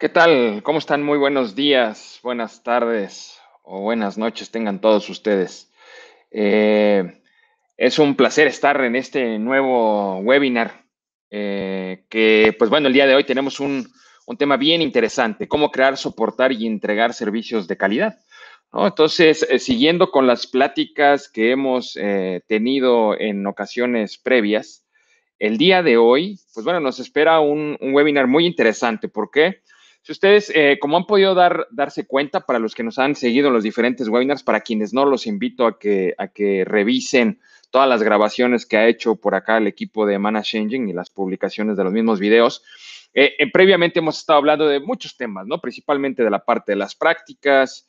¿Qué tal? ¿Cómo están? Muy buenos días, buenas tardes o buenas noches tengan todos ustedes. Eh, es un placer estar en este nuevo webinar eh, que, pues bueno, el día de hoy tenemos un, tema bien interesante, cómo crear, soportar y entregar servicios de calidad. Entonces, eh, siguiendo con las pláticas que hemos tenido en ocasiones previas, el día de hoy, pues bueno, nos espera un, webinar muy interesante. ¿Por qué? Si ustedes, eh, como han podido darse cuenta, para los que nos han seguido los diferentes webinars, para quienes no, los invito a que, a que revisen todas las grabaciones que ha hecho por acá el equipo de Mana Changing y las publicaciones de los mismos videos. Eh, eh, previamente hemos estado hablando de muchos temas, ¿no? Principalmente de la parte de las prácticas,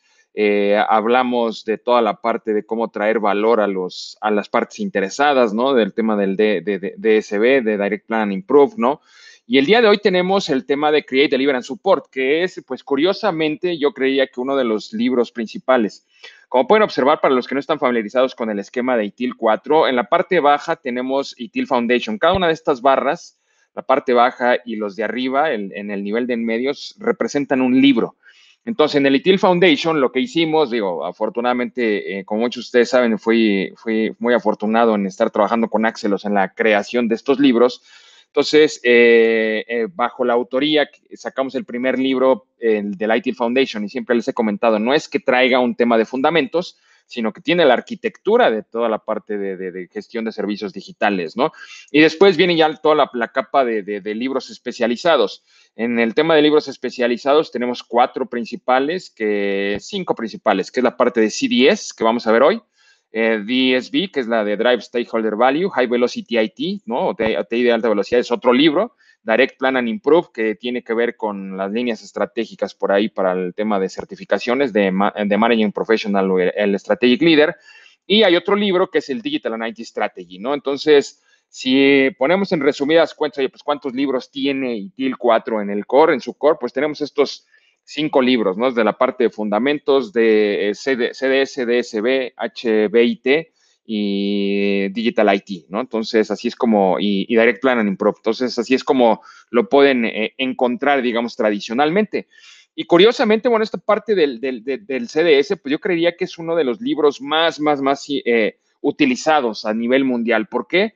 hablamos de toda la parte de cómo traer valor a, los, a las partes interesadas, ¿no? Del tema del de, DSB, de Direct Plan and Improve, ¿no? Y el día de hoy tenemos el tema de Create, Deliver and Support, que es, pues curiosamente, yo creía que uno de los libros principales. Como pueden observar, para los que no están familiarizados con el esquema de ITIL 4, en la parte baja tenemos ITIL Foundation. Cada una de estas barras, la parte baja y los de arriba, en, el nivel de en medios, representan un libro. Entonces, en el ITIL Foundation lo que hicimos, digo, afortunadamente, eh, como muchos de ustedes saben, fui muy afortunado en estar trabajando con Axelos en la creación de estos libros. Entonces, eh, eh, bajo la autoría, sacamos el primer libro de del IT Foundation y siempre les he comentado, no es que traiga un tema de fundamentos, sino que tiene la arquitectura de toda la parte de, gestión de servicios digitales, ¿no? Y después viene ya toda la, capa de, de, libros especializados. En el tema de libros especializados tenemos cuatro principales, que, cinco principales, que es la parte de CDS, que vamos a ver hoy, eh, DSV, que es la de Drive Stakeholder Value, High Velocity IT, ¿no? O TI de alta velocidad es otro libro, Direct Plan and Improve, que tiene que ver con las líneas estratégicas por ahí para el tema de certificaciones de, de Managing Professional o el Strategic Leader. Y hay otro libro que es el Digital and IT Strategy, ¿no? Entonces, si ponemos en resumidas cuentas, pues cuántos libros tiene ITIL 4 en el core, en su core, pues tenemos estos cinco libros, ¿no? De la parte de fundamentos de eh, CDS, DSB, HBIT y Digital IT, ¿no? Entonces, así es como, y, Direct Plan and Improv. Entonces, así es como lo pueden eh, encontrar, digamos, tradicionalmente. Y curiosamente, bueno, esta parte del, CDS, pues yo creería que es uno de los libros más, más, más eh, utilizados a nivel mundial. ¿Por qué?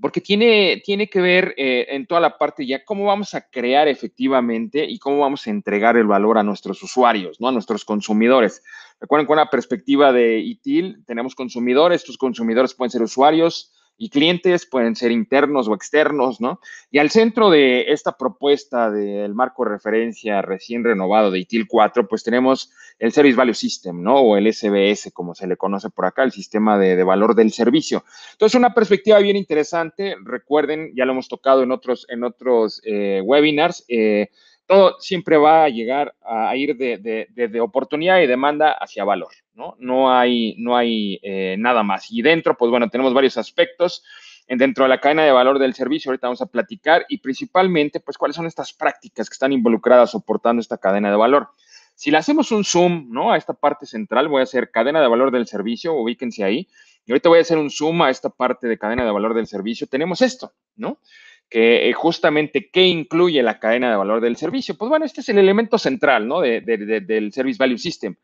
porque tiene, tiene que ver eh, en toda la parte ya cómo vamos a crear efectivamente y cómo vamos a entregar el valor a nuestros usuarios, ¿no? a nuestros consumidores. Recuerden con una perspectiva de ITIL tenemos consumidores, estos consumidores pueden ser usuarios, y clientes, pueden ser internos o externos, ¿no? Y al centro de esta propuesta del marco de referencia recién renovado de ITIL 4, pues tenemos el Service Value System, ¿no? O el SBS, como se le conoce por acá, el sistema de, valor del servicio. Entonces, una perspectiva bien interesante. Recuerden, ya lo hemos tocado en otros, en otros eh, webinars. Eh, todo siempre va a llegar a ir de, oportunidad y demanda hacia valor, ¿no? No hay, no hay eh, nada más. Y dentro, pues bueno, tenemos varios aspectos dentro de la cadena de valor del servicio, ahorita vamos a platicar, y principalmente, pues cuáles son estas prácticas que están involucradas soportando esta cadena de valor. Si le hacemos un zoom, ¿no? A esta parte central, voy a hacer cadena de valor del servicio, ubíquense ahí, y ahorita voy a hacer un zoom a esta parte de cadena de valor del servicio, tenemos esto, ¿no? que eh, justamente qué incluye la cadena de valor del servicio. Pues bueno, este es el elemento central ¿no? del Service Value System.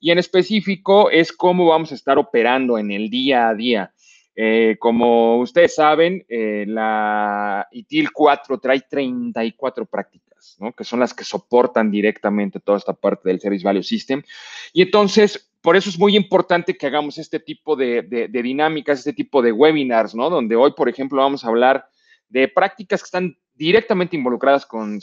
Y en específico es cómo vamos a estar operando en el día a día. Eh, como ustedes saben, eh, la ITIL 4 trae 34 prácticas, ¿no? que son las que soportan directamente toda esta parte del Service Value System. Y entonces, por eso es muy importante que hagamos este tipo de, de dinámicas, este tipo de webinars, ¿no? donde hoy, por ejemplo, vamos a hablar de prácticas que están directamente involucradas con,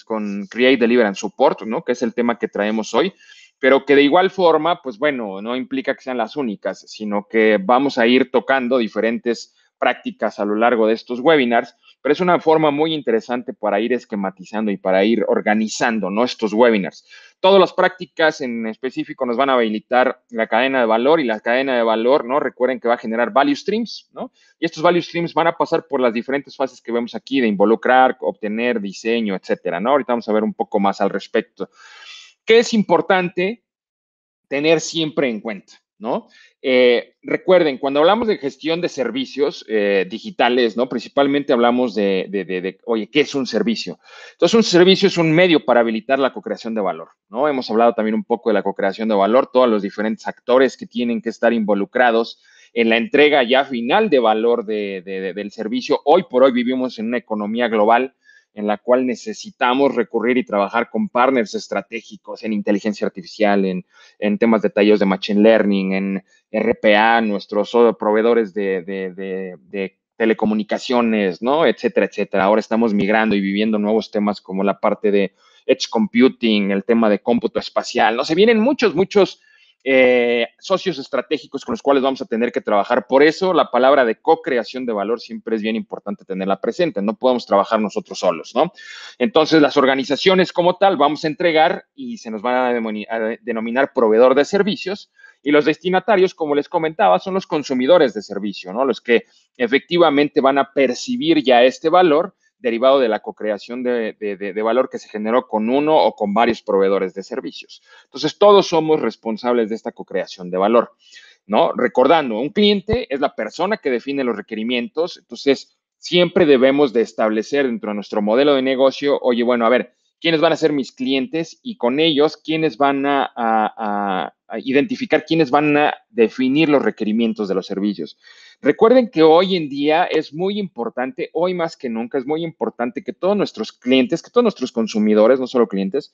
Create, Deliver and Support, ¿no? Que es el tema que traemos hoy, pero que de igual forma, pues bueno, no implica que sean las únicas, sino que vamos a ir tocando diferentes prácticas a lo largo de estos webinars pero es una forma muy interesante para ir esquematizando y para ir organizando estos webinars. Todas las prácticas en específico nos van a habilitar la cadena de valor y la cadena de valor, ¿no? Recuerden que va a generar value streams, ¿no? Y estos value streams van a pasar por las diferentes fases que vemos aquí de involucrar, obtener, diseño, etcétera, ¿no? Ahorita vamos a ver un poco más al respecto. ¿Qué es importante tener siempre en cuenta? ¿no? Eh, recuerden, cuando hablamos de gestión de servicios eh, digitales, ¿no? Principalmente hablamos de, oye, ¿qué es un servicio? Entonces, un servicio es un medio para habilitar la co-creación de valor, ¿no? Hemos hablado también un poco de la cocreación de valor, todos los diferentes actores que tienen que estar involucrados en la entrega ya final de valor del servicio. Hoy por hoy vivimos en una economía global en la cual necesitamos recurrir y trabajar con partners estratégicos en inteligencia artificial, en, en temas detalles de machine learning, en RPA, nuestros proveedores de, telecomunicaciones, ¿no? Etcétera, etcétera. Ahora estamos migrando y viviendo nuevos temas como la parte de edge computing, el tema de cómputo espacial. No se vienen muchos, muchos, eh, socios estratégicos con los cuales vamos a tener que trabajar. Por eso la palabra de co-creación de valor siempre es bien importante tenerla presente. No podemos trabajar nosotros solos, ¿no? Entonces, las organizaciones como tal vamos a entregar y se nos van a, a denominar proveedor de servicios. Y los destinatarios, como les comentaba, son los consumidores de servicio, ¿no? Los que efectivamente van a percibir ya este valor derivado de la cocreación de, de, valor que se generó con uno o con varios proveedores de servicios. Entonces, todos somos responsables de esta co-creación de valor, ¿no? Recordando, un cliente es la persona que define los requerimientos, entonces siempre debemos de establecer dentro de nuestro modelo de negocio, oye, bueno, a ver, quiénes van a ser mis clientes y con ellos quiénes van a, identificar, quiénes van a definir los requerimientos de los servicios. Recuerden que hoy en día es muy importante, hoy más que nunca, es muy importante que todos nuestros clientes, que todos nuestros consumidores, no solo clientes,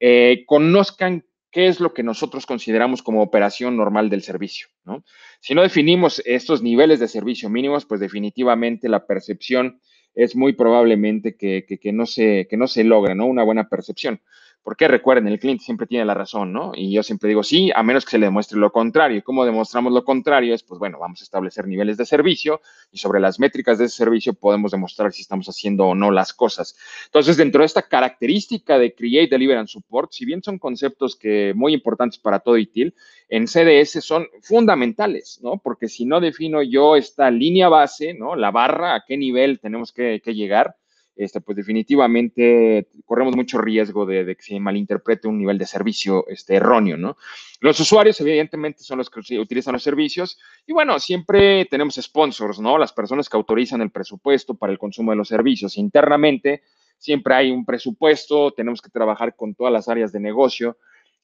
eh, conozcan qué es lo que nosotros consideramos como operación normal del servicio. Si no definimos estos niveles de servicio mínimos, pues definitivamente la percepción es muy probablemente que, no, se, logre no se logra una buena percepción. Porque recuerden, el cliente siempre tiene la razón, ¿no? Y yo siempre digo sí, a menos que se le demuestre lo contrario. cómo demostramos lo contrario? Es, pues bueno, vamos a establecer niveles de servicio y sobre las métricas de ese servicio podemos demostrar si estamos haciendo o no las cosas. Entonces, dentro de esta característica de Create, Deliver and Support, si bien son conceptos que muy importantes para todo ITIL, en CDS son fundamentales, ¿no? Porque si no defino yo esta línea base, ¿no? La barra, a qué nivel tenemos que llegar, este, pues definitivamente corremos mucho riesgo de, que se malinterprete un nivel de servicio este, erróneo, Los usuarios, evidentemente, son los que utilizan los servicios y, bueno, siempre tenemos sponsors, ¿no? Las personas que autorizan el presupuesto para el consumo de los servicios. Internamente, siempre hay un presupuesto, tenemos que trabajar con todas las áreas de negocio.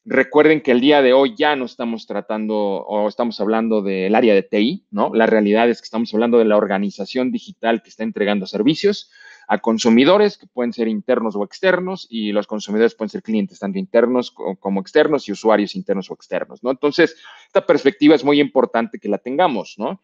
Recuerden que el día de hoy ya no estamos tratando o estamos hablando del área de TI, ¿no? La realidad es que estamos hablando de la organización digital que está entregando servicios a consumidores que pueden ser internos o externos y los consumidores pueden ser clientes tanto internos como externos y usuarios internos o externos, ¿no? Entonces, esta perspectiva es muy importante que la tengamos, ¿no?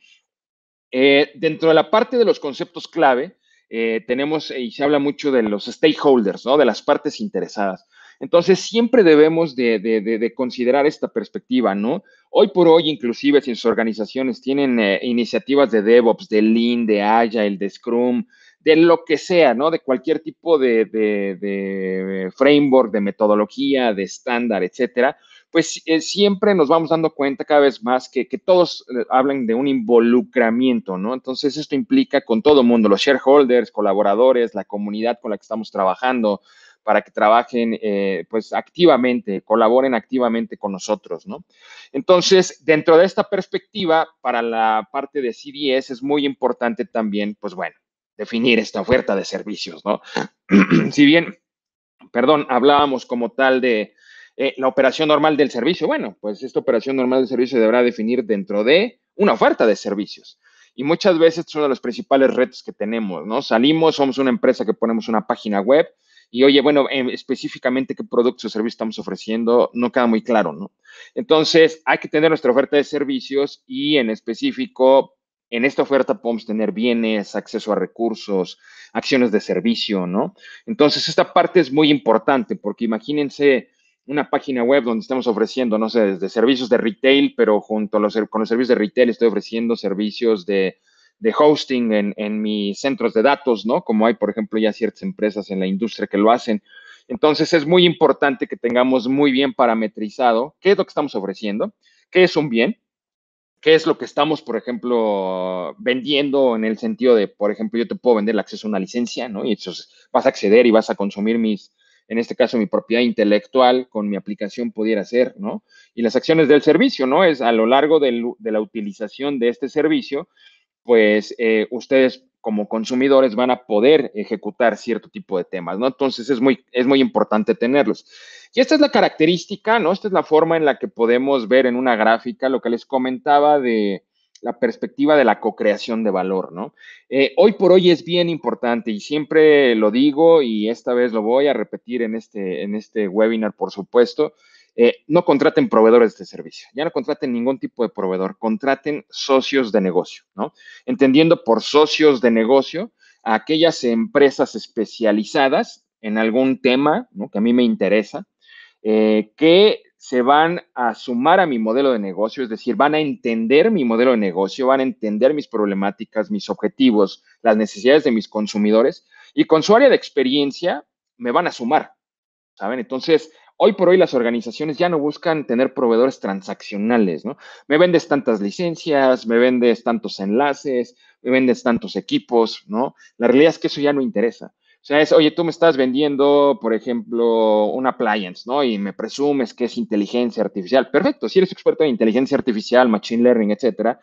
Eh, dentro de la parte de los conceptos clave, eh, tenemos y se habla mucho de los stakeholders, ¿no? De las partes interesadas. Entonces, siempre debemos de, considerar esta perspectiva, ¿no? Hoy por hoy, inclusive, si sus organizaciones tienen eh, iniciativas de DevOps, de Lean, de Agile, de Scrum, de lo que sea, ¿no? De cualquier tipo de, framework, de metodología, de estándar, etcétera, pues eh, siempre nos vamos dando cuenta cada vez más que, todos eh, hablan de un involucramiento, ¿no? Entonces, esto implica con todo el mundo, los shareholders, colaboradores, la comunidad con la que estamos trabajando, para que trabajen eh, pues activamente, colaboren activamente con nosotros, ¿no? Entonces, dentro de esta perspectiva, para la parte de CDS es muy importante también, pues bueno, definir esta oferta de servicios, ¿no? Ah. si bien, perdón, hablábamos como tal de eh, la operación normal del servicio, bueno, pues esta operación normal del servicio deberá definir dentro de una oferta de servicios. Y muchas veces es uno de los principales retos que tenemos, ¿no? Salimos, somos una empresa que ponemos una página web y, oye, bueno, em, específicamente qué productos o servicios estamos ofreciendo, no queda muy claro, ¿no? Entonces, hay que tener nuestra oferta de servicios y en específico en esta oferta podemos tener bienes, acceso a recursos, acciones de servicio, ¿no? Entonces, esta parte es muy importante porque imagínense una página web donde estamos ofreciendo, no sé, desde servicios de retail, pero junto con los servicios de retail estoy ofreciendo servicios de, hosting en, en mis centros de datos, ¿no? Como hay, por ejemplo, ya ciertas empresas en la industria que lo hacen. Entonces, es muy importante que tengamos muy bien parametrizado qué es lo que estamos ofreciendo, qué es un bien, qué es lo que estamos, por ejemplo, vendiendo en el sentido de, por ejemplo, yo te puedo vender el acceso a una licencia, ¿no? Y vas a acceder y vas a consumir mis, en este caso, mi propiedad intelectual con mi aplicación pudiera ser, ¿no? Y las acciones del servicio, ¿no? Es a lo largo de la utilización de este servicio, pues eh, ustedes como consumidores van a poder ejecutar cierto tipo de temas, ¿no? Entonces es muy, es muy importante tenerlos. Y esta es la característica, ¿no? Esta es la forma en la que podemos ver en una gráfica lo que les comentaba de la perspectiva de la co-creación de valor, ¿no? Eh, hoy por hoy es bien importante y siempre lo digo y esta vez lo voy a repetir en este, en este webinar, por supuesto, eh, no contraten proveedores de servicio, ya no contraten ningún tipo de proveedor, contraten socios de negocio, ¿no? Entendiendo por socios de negocio aquellas empresas especializadas en algún tema, ¿no? Que a mí me interesa, eh, que se van a sumar a mi modelo de negocio, es decir, van a entender mi modelo de negocio, van a entender mis problemáticas, mis objetivos, las necesidades de mis consumidores y con su área de experiencia me van a sumar, ¿saben? Entonces, Hoy por hoy las organizaciones ya no buscan tener proveedores transaccionales, ¿no? Me vendes tantas licencias, me vendes tantos enlaces, me vendes tantos equipos, ¿no? La realidad es que eso ya no interesa. O sea, es, oye, tú me estás vendiendo, por ejemplo, un appliance, ¿no? Y me presumes que es inteligencia artificial. Perfecto, si eres experto en inteligencia artificial, machine learning, etcétera.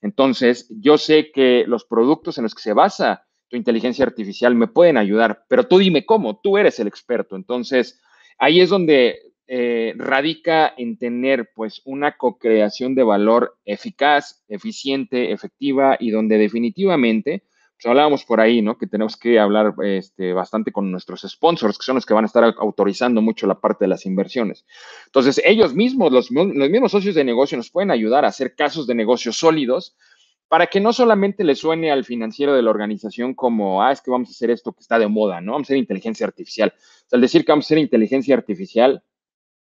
Entonces, yo sé que los productos en los que se basa tu inteligencia artificial me pueden ayudar, pero tú dime cómo, tú eres el experto. Entonces, Ahí es donde eh, radica en tener pues una co-creación de valor eficaz, eficiente, efectiva y donde definitivamente, pues hablábamos por ahí, ¿no? Que tenemos que hablar este, bastante con nuestros sponsors, que son los que van a estar autorizando mucho la parte de las inversiones. Entonces, ellos mismos, los, los mismos socios de negocio nos pueden ayudar a hacer casos de negocios sólidos para que no solamente le suene al financiero de la organización como, ah, es que vamos a hacer esto que está de moda, ¿no? Vamos a hacer inteligencia artificial. O sea, al decir que vamos a hacer inteligencia artificial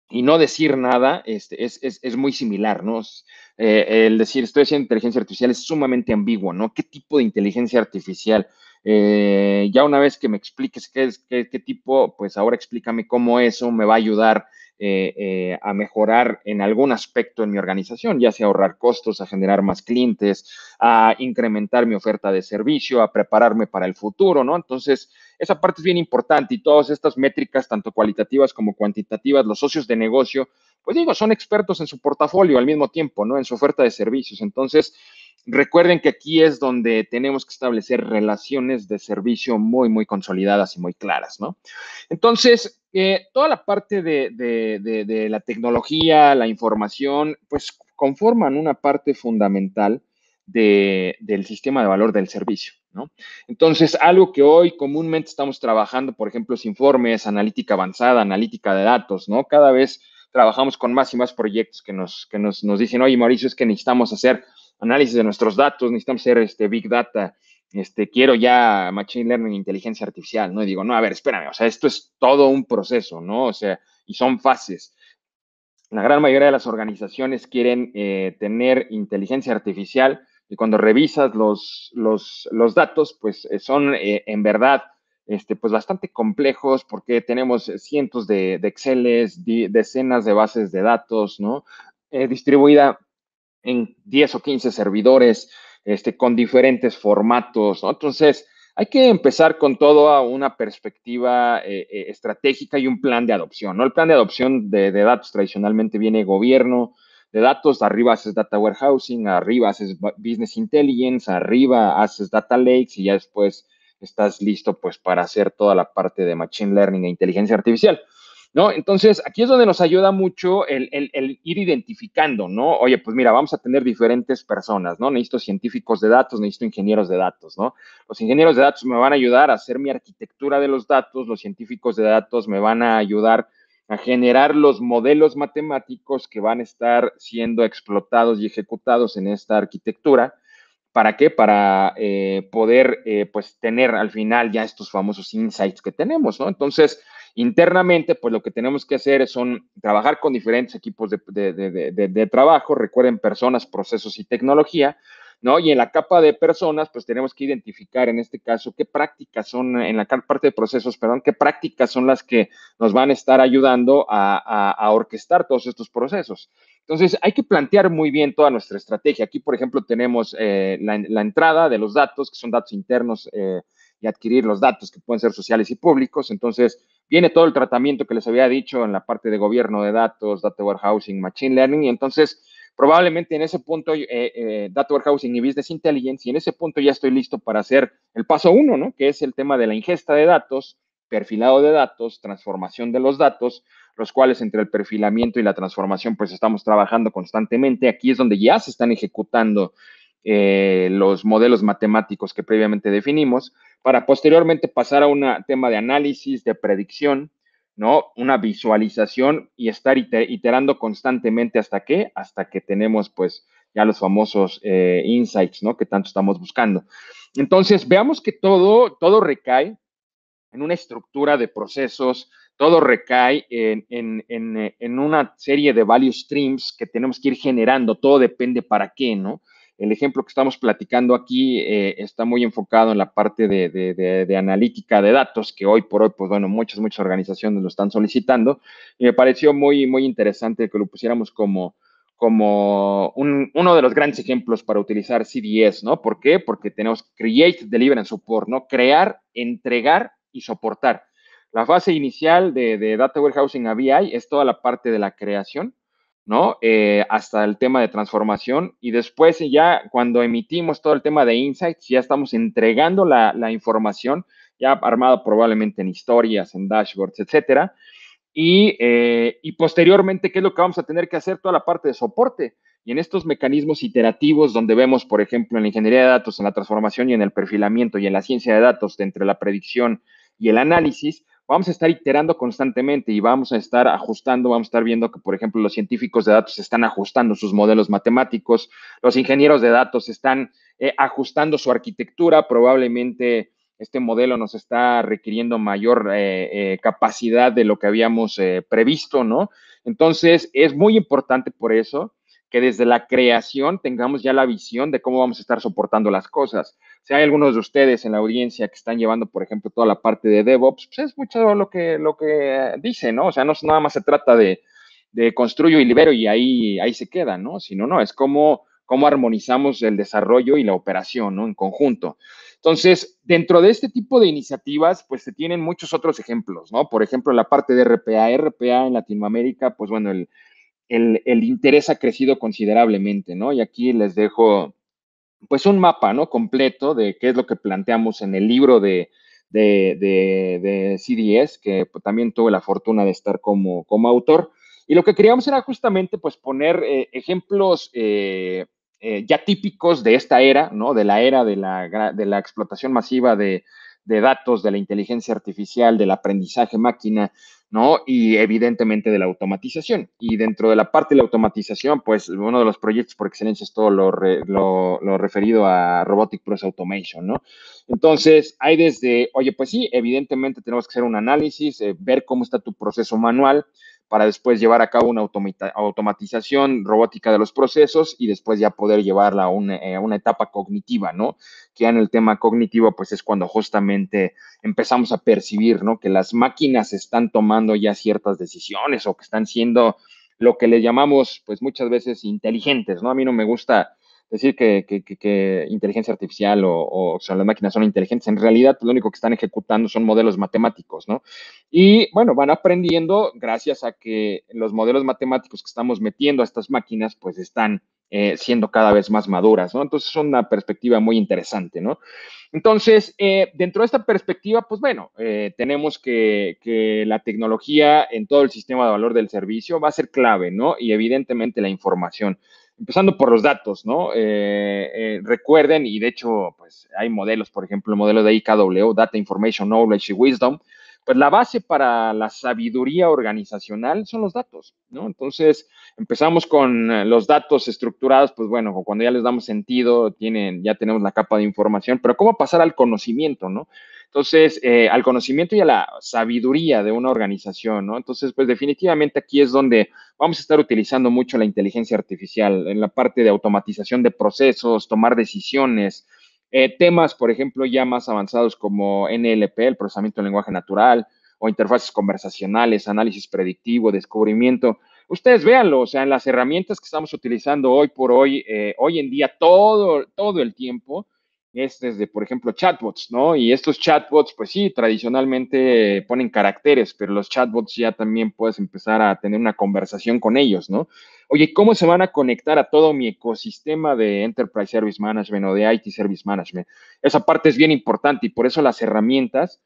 y no decir nada este, es, muy similar, ¿no? Eh, el decir estoy haciendo inteligencia artificial es sumamente ambiguo, ¿no? ¿Qué tipo de inteligencia artificial? Eh, ya una vez que me expliques qué es, qué, qué tipo, pues ahora explícame cómo eso me va a ayudar eh, eh, a mejorar en algún aspecto en mi organización, ya sea ahorrar costos, a generar más clientes, a incrementar mi oferta de servicio, a prepararme para el futuro, ¿no? Entonces, esa parte es bien importante y todas estas métricas, tanto cualitativas como cuantitativas, los socios de negocio, pues digo, son expertos en su portafolio al mismo tiempo, ¿no? En su oferta de servicios. Entonces, recuerden que aquí es donde tenemos que establecer relaciones de servicio muy, muy consolidadas y muy claras, ¿no? Entonces, toda la parte de, la tecnología, la información, pues conforman una parte fundamental del sistema de valor del servicio. ¿no? Entonces, algo que hoy comúnmente estamos trabajando, por ejemplo, es informes, analítica avanzada, analítica de datos, ¿no? Cada vez trabajamos con más y más proyectos que nos, dicen, oye, Mauricio, es que necesitamos hacer análisis de nuestros datos, necesitamos hacer este, big data, este, quiero ya Machine Learning, inteligencia artificial, ¿no? Y digo, no, a ver, espérame, o sea, esto es todo un proceso, ¿no? O sea, y son fases. La gran mayoría de las organizaciones quieren eh, tener inteligencia artificial y cuando revisas los, los, datos, pues eh, son eh, en verdad este, pues bastante complejos porque tenemos cientos de, de Exceles, decenas de bases de datos, ¿no? distribuida en 10 o 15 servidores, este, con diferentes formatos, Entonces, hay que empezar con todo a una perspectiva eh, eh, estratégica y un plan de adopción, El plan de adopción de, datos tradicionalmente viene gobierno de datos, arriba haces data warehousing, arriba haces business intelligence, arriba haces data lakes y ya después estás listo pues para hacer toda la parte de machine learning e inteligencia artificial. ¿no? Entonces, aquí es donde nos ayuda mucho el, ir identificando, ¿no? Oye, pues mira, vamos a tener diferentes personas, ¿no? Necesito científicos de datos, necesito ingenieros de datos, ¿no? Los ingenieros de datos me van a ayudar a hacer mi arquitectura de los datos, los científicos de datos me van a ayudar a generar los modelos matemáticos que van a estar siendo explotados y ejecutados en esta arquitectura. ¿Para qué? Para eh, poder, eh, pues, tener al final ya estos famosos insights que tenemos, ¿no? Entonces, Internamente, pues lo que tenemos que hacer son trabajar con diferentes equipos de, trabajo, recuerden personas, procesos y tecnología, ¿no? Y en la capa de personas, pues tenemos que identificar en este caso qué prácticas son, en la parte de procesos, perdón, qué prácticas son las que nos van a estar ayudando a, orquestar todos estos procesos. Entonces, hay que plantear muy bien toda nuestra estrategia. Aquí, por ejemplo, tenemos eh, la, entrada de los datos, que son datos internos eh, y adquirir los datos que pueden ser sociales y públicos. Entonces, viene todo el tratamiento que les había dicho en la parte de gobierno de datos, data warehousing, machine learning, y entonces probablemente en ese punto, eh, eh, data warehousing y business intelligence, y en ese punto ya estoy listo para hacer el paso uno, ¿no? Que es el tema de la ingesta de datos, perfilado de datos, transformación de los datos, los cuales entre el perfilamiento y la transformación, pues estamos trabajando constantemente. Aquí es donde ya se están ejecutando eh, los modelos matemáticos que previamente definimos, para posteriormente pasar a un tema de análisis, de predicción, ¿no? Una visualización y estar iterando constantemente hasta que, hasta que tenemos pues ya los famosos eh, insights, ¿no? Que tanto estamos buscando. Entonces, veamos que todo, todo recae en una estructura de procesos, todo recae en, en, en, en una serie de value streams que tenemos que ir generando, todo depende para qué, ¿no? El ejemplo que estamos platicando aquí eh, está muy enfocado en la parte de, analítica de datos, que hoy por hoy, pues bueno, muchas, muchas organizaciones lo están solicitando. Y me pareció muy, muy interesante que lo pusiéramos como, como uno de los grandes ejemplos para utilizar CDS, ¿no? ¿Por qué? Porque tenemos create, deliver and support, ¿no? Crear, entregar y soportar. La fase inicial de, de Data Warehousing BI es toda la parte de la creación, ¿no? Eh, hasta el tema de transformación y después eh, ya cuando emitimos todo el tema de insights, ya estamos entregando la, información ya armada probablemente en historias, en dashboards, etcétera. Eh, y, posteriormente, ¿qué es lo que vamos a tener que hacer? Toda la parte de soporte y en estos mecanismos iterativos donde vemos, por ejemplo, en la ingeniería de datos, en la transformación y en el perfilamiento y en la ciencia de datos, entre la predicción y el análisis, vamos a estar iterando constantemente y vamos a estar ajustando, vamos a estar viendo que, por ejemplo, los científicos de datos están ajustando sus modelos matemáticos, los ingenieros de datos están eh, ajustando su arquitectura, probablemente este modelo nos está requiriendo mayor eh, eh, capacidad de lo que habíamos previsto, ¿no? Entonces, es muy importante por eso que desde la creación tengamos ya la visión de cómo vamos a estar soportando las cosas. Si hay algunos de ustedes en la audiencia que están llevando, por ejemplo, toda la parte de DevOps, pues es mucho lo que, lo que dice, ¿no? O sea, no nada más se trata de, construyo y libero y ahí, ahí se queda, ¿no? Sino, no, es como cómo armonizamos el desarrollo y la operación ¿no? en conjunto. Entonces, dentro de este tipo de iniciativas, pues se tienen muchos otros ejemplos, ¿no? Por ejemplo, la parte de RPA, RPA en Latinoamérica, pues bueno, el, el, interés ha crecido considerablemente, ¿no? Y aquí les dejo pues un mapa, ¿no? Completo de qué es lo que planteamos en el libro de, CDS, que pues, también tuve la fortuna de estar como, como autor. Y lo que queríamos era justamente pues poner eh, ejemplos eh, eh, ya típicos de esta era, ¿no? De la era de la, de la explotación masiva de, de datos, de la inteligencia artificial, del aprendizaje máquina, ¿no? Y evidentemente de la automatización. Y dentro de la parte de la automatización, pues uno de los proyectos por excelencia es todo lo, referido a Robotic Process Automation, ¿no? Entonces, hay desde, oye, pues sí, evidentemente tenemos que hacer un análisis, eh, ver cómo está tu proceso manual, para después llevar a cabo una automatización robótica de los procesos y después ya poder llevarla a una, eh, etapa cognitiva, ¿no? Que en el tema cognitivo, pues es cuando justamente empezamos a percibir, ¿no? Que las máquinas están tomando ya ciertas decisiones o que están siendo lo que le llamamos, pues muchas veces inteligentes, ¿no? A mí no me gusta decir que, inteligencia artificial o, las máquinas son inteligentes. En realidad, lo único que están ejecutando son modelos matemáticos, ¿no? Y bueno, van aprendiendo gracias a que los modelos matemáticos que estamos metiendo a estas máquinas, pues están eh, siendo cada vez más maduras, ¿no? Entonces, es una perspectiva muy interesante, ¿no? Entonces, eh, dentro de esta perspectiva, pues bueno, eh, tenemos que, que la tecnología en todo el sistema de valor del servicio va a ser clave, ¿no? Y evidentemente la información empezando por los datos, ¿no? Eh, eh, recuerden, y de hecho, pues hay modelos, por ejemplo, el modelo de IKW, Data Information, Knowledge y Wisdom, pues la base para la sabiduría organizacional son los datos, ¿no? Entonces, empezamos con eh, los datos estructurados, pues bueno, cuando ya les damos sentido, tienen, ya tenemos la capa de información, pero ¿cómo pasar al conocimiento, ¿no? Entonces, eh, al conocimiento y a la sabiduría de una organización, ¿no? Entonces, pues definitivamente aquí es donde vamos a estar utilizando mucho la inteligencia artificial en la parte de automatización de procesos, tomar decisiones, eh, temas, por ejemplo, ya más avanzados como NLP, el procesamiento del lenguaje natural, o interfaces conversacionales, análisis predictivo, descubrimiento. Ustedes véanlo, o sea, en las herramientas que estamos utilizando hoy por hoy, eh, hoy en día, todo, todo el tiempo, es desde, por ejemplo, chatbots, ¿no? Y estos chatbots, pues sí, tradicionalmente ponen caracteres, pero los chatbots ya también puedes empezar a tener una conversación con ellos, ¿no? Oye, ¿cómo se van a conectar a todo mi ecosistema de Enterprise Service Management o de IT Service Management? Esa parte es bien importante y por eso las herramientas,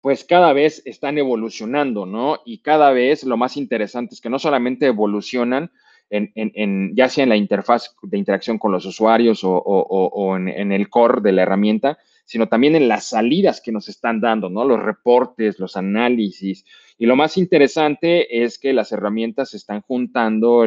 pues cada vez están evolucionando, ¿no? Y cada vez lo más interesante es que no solamente evolucionan, en, ya sea en la interfaz de interacción con los usuarios o, en, el core de la herramienta, sino también en las salidas que nos están dando, ¿no? Los reportes, los análisis. Y lo más interesante es que las herramientas están juntando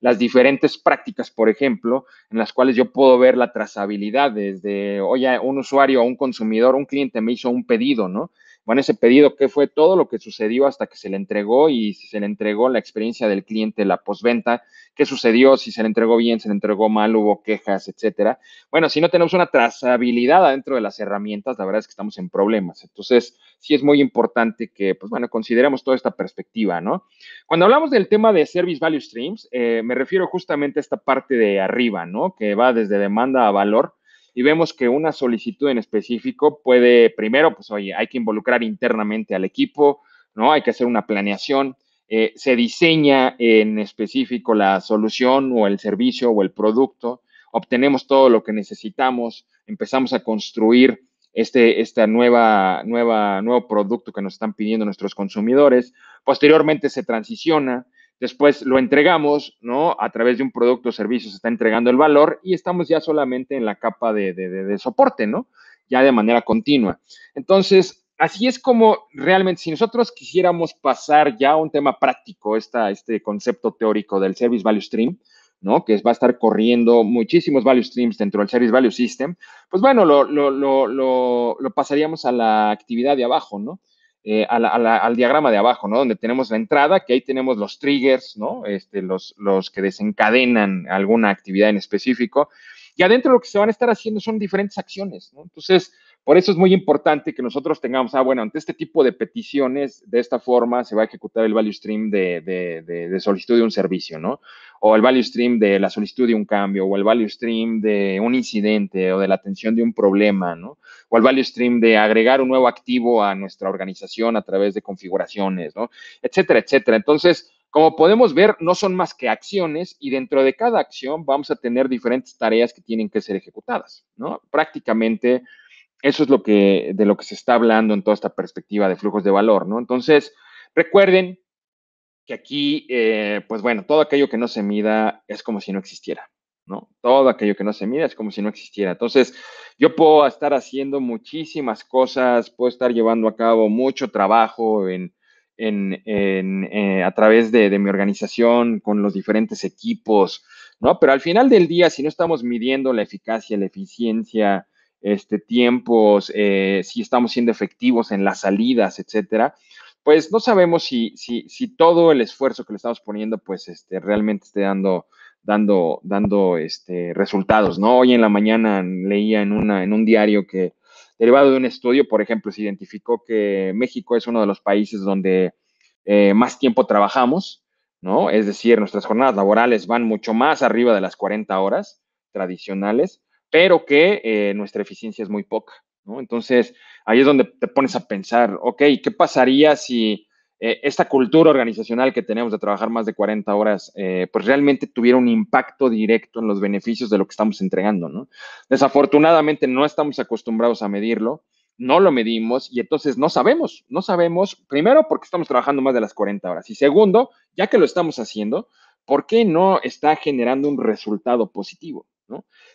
las diferentes prácticas, por ejemplo, en las cuales yo puedo ver la trazabilidad desde, oye, un usuario, un consumidor, un cliente me hizo un pedido, ¿no? bueno, ese pedido, qué fue todo lo que sucedió hasta que se le entregó y si se le entregó la experiencia del cliente, la postventa, qué sucedió, si se le entregó bien, se le entregó mal, hubo quejas, etcétera. Bueno, si no tenemos una trazabilidad adentro de las herramientas, la verdad es que estamos en problemas. Entonces, sí es muy importante que, pues bueno, consideremos toda esta perspectiva, ¿no? Cuando hablamos del tema de Service Value Streams, eh, me refiero justamente a esta parte de arriba, ¿no? Que va desde demanda a valor y vemos que una solicitud en específico puede, primero, pues oye, hay que involucrar internamente al equipo, ¿no? Hay que hacer una planeación, eh, se diseña en específico la solución o el servicio o el producto, obtenemos todo lo que necesitamos, empezamos a construir este, nueva, nueva, nuevo producto que nos están pidiendo nuestros consumidores, posteriormente se transiciona, Después lo entregamos, ¿no? A través de un producto o servicio se está entregando el valor y estamos ya solamente en la capa de, soporte, ¿no? Ya de manera continua. Entonces, así es como realmente, si nosotros quisiéramos pasar ya a un tema práctico, este concepto teórico del Service Value Stream, ¿no? Que va a estar corriendo muchísimos value streams dentro del Service Value System, pues bueno, lo, lo pasaríamos a la actividad de abajo, ¿no? Eh, al diagrama de abajo, ¿no? Donde tenemos la entrada, que ahí tenemos los triggers, ¿no? Este, los, los que desencadenan alguna actividad en específico. Y adentro lo que se van a estar haciendo son diferentes acciones, ¿no? Entonces, por eso es muy importante que nosotros tengamos, ah, bueno, ante este tipo de peticiones, de esta forma se va a ejecutar el value stream de, solicitud de un servicio, ¿no? O el value stream de la solicitud de un cambio, o el value stream de un incidente, o de la atención de un problema, ¿no? O el value stream de agregar un nuevo activo a nuestra organización a través de configuraciones, ¿no? Etcétera, etcétera. Entonces, como podemos ver, no son más que acciones y dentro de cada acción vamos a tener diferentes tareas que tienen que ser ejecutadas, ¿no? Prácticamente eso es lo que, de lo que se está hablando en toda esta perspectiva de flujos de valor, ¿no? Entonces, recuerden que aquí, eh, pues bueno, todo aquello que no se mida es como si no existiera, ¿no? Todo aquello que no se mida es como si no existiera. Entonces, yo puedo estar haciendo muchísimas cosas, puedo estar llevando a cabo mucho trabajo eh, a través de, de mi organización, con los diferentes equipos, ¿no? Pero al final del día, si no estamos midiendo la eficacia, la eficiencia, este, tiempos, eh, si estamos siendo efectivos en las salidas, etcétera, pues no sabemos si, si, todo el esfuerzo que le estamos poniendo, pues este, realmente esté dando, dando, dando este, resultados, ¿no? Hoy en la mañana leía en, una, en un diario que, derivado de un estudio, por ejemplo, se identificó que México es uno de los países donde eh, más tiempo trabajamos, ¿no? Es decir, nuestras jornadas laborales van mucho más arriba de las 40 horas tradicionales pero que eh, nuestra eficiencia es muy poca, Entonces, ahí es donde te pones a pensar, ok, ¿qué pasaría si eh, esta cultura organizacional que tenemos de trabajar más de 40 horas, eh, pues realmente tuviera un impacto directo en los beneficios de lo que estamos entregando, Desafortunadamente no estamos acostumbrados a medirlo, no lo medimos y entonces no sabemos, no sabemos, primero porque estamos trabajando más de las 40 horas y segundo, ya que lo estamos haciendo, ¿por qué no está generando un resultado positivo?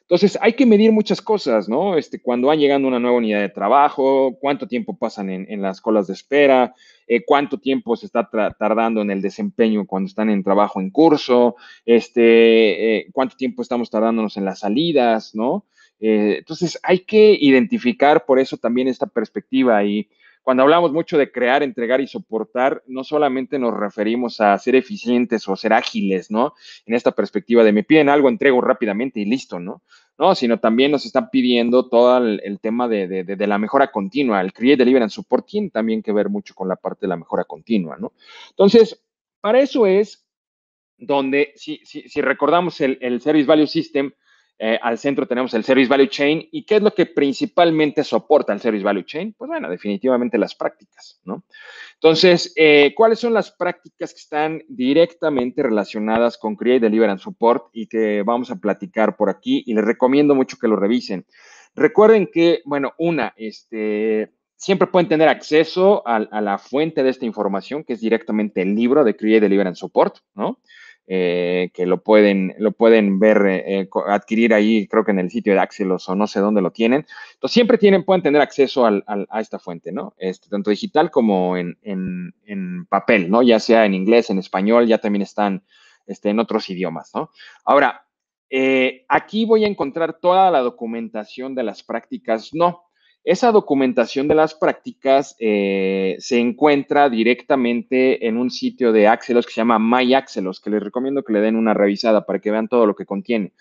Entonces, hay que medir muchas cosas, ¿no? Este, cuando van llegando una nueva unidad de trabajo, cuánto tiempo pasan en, las colas de espera, eh, cuánto tiempo se está tardando en el desempeño cuando están en trabajo en curso, este, eh, cuánto tiempo estamos tardándonos en las salidas, ¿no? Eh, entonces, hay que identificar por eso también esta perspectiva y cuando hablamos mucho de crear, entregar y soportar, no solamente nos referimos a ser eficientes o ser ágiles, ¿no? En esta perspectiva de me piden algo, entrego rápidamente y listo, ¿no? No, sino también nos están pidiendo todo el, tema de, la mejora continua. El Create, Deliver and Support tiene también que ver mucho con la parte de la mejora continua, ¿no? Entonces, para eso es donde, si, recordamos el, el Service Value System, eh, al centro tenemos el Service Value Chain. ¿Y qué es lo que principalmente soporta el Service Value Chain? Pues bueno, definitivamente las prácticas, ¿no? Entonces, eh, ¿cuáles son las prácticas que están directamente relacionadas con Create, Deliver and Support y que vamos a platicar por aquí? Y les recomiendo mucho que lo revisen. Recuerden que, bueno, una, este, siempre pueden tener acceso a, a la fuente de esta información, que es directamente el libro de Create, Deliver and Support, ¿no? Eh, que lo pueden, lo pueden ver, eh, adquirir ahí, creo que en el sitio de Axelos o no sé dónde lo tienen. Entonces, siempre tienen, pueden tener acceso a esta fuente, ¿no? Este, tanto digital como en, papel, ¿no? Ya sea en inglés, en español, ya también están este, en otros idiomas, ¿no? Ahora, eh, aquí voy a encontrar toda la documentación de las prácticas, no, esa documentación de las prácticas eh, se encuentra directamente en un sitio de Axelos que se llama MyAxelos, que les recomiendo que le den una revisada para que vean todo lo que contiene.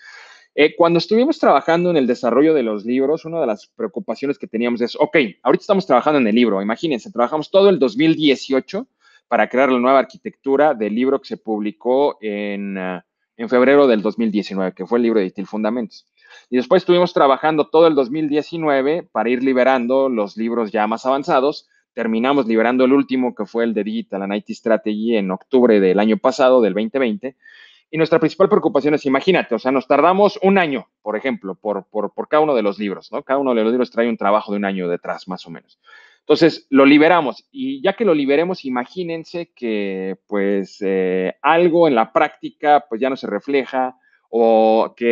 Eh, cuando estuvimos trabajando en el desarrollo de los libros, una de las preocupaciones que teníamos es, ok, ahorita estamos trabajando en el libro, imagínense, trabajamos todo el 2018 para crear la nueva arquitectura del libro que se publicó en, ah, en febrero del 2019, que fue el libro de Distil Fundamentos. Y después estuvimos trabajando todo el 2019 para ir liberando los libros ya más avanzados. Terminamos liberando el último, que fue el de Digital and Strategy, en octubre del año pasado, del 2020. Y nuestra principal preocupación es, imagínate, o sea, nos tardamos un año, por ejemplo, por, cada uno de los libros, ¿no? Cada uno de los libros trae un trabajo de un año detrás, más o menos. Entonces, lo liberamos y ya que lo liberemos, imagínense que pues eh, algo en la práctica pues ya no se refleja, o que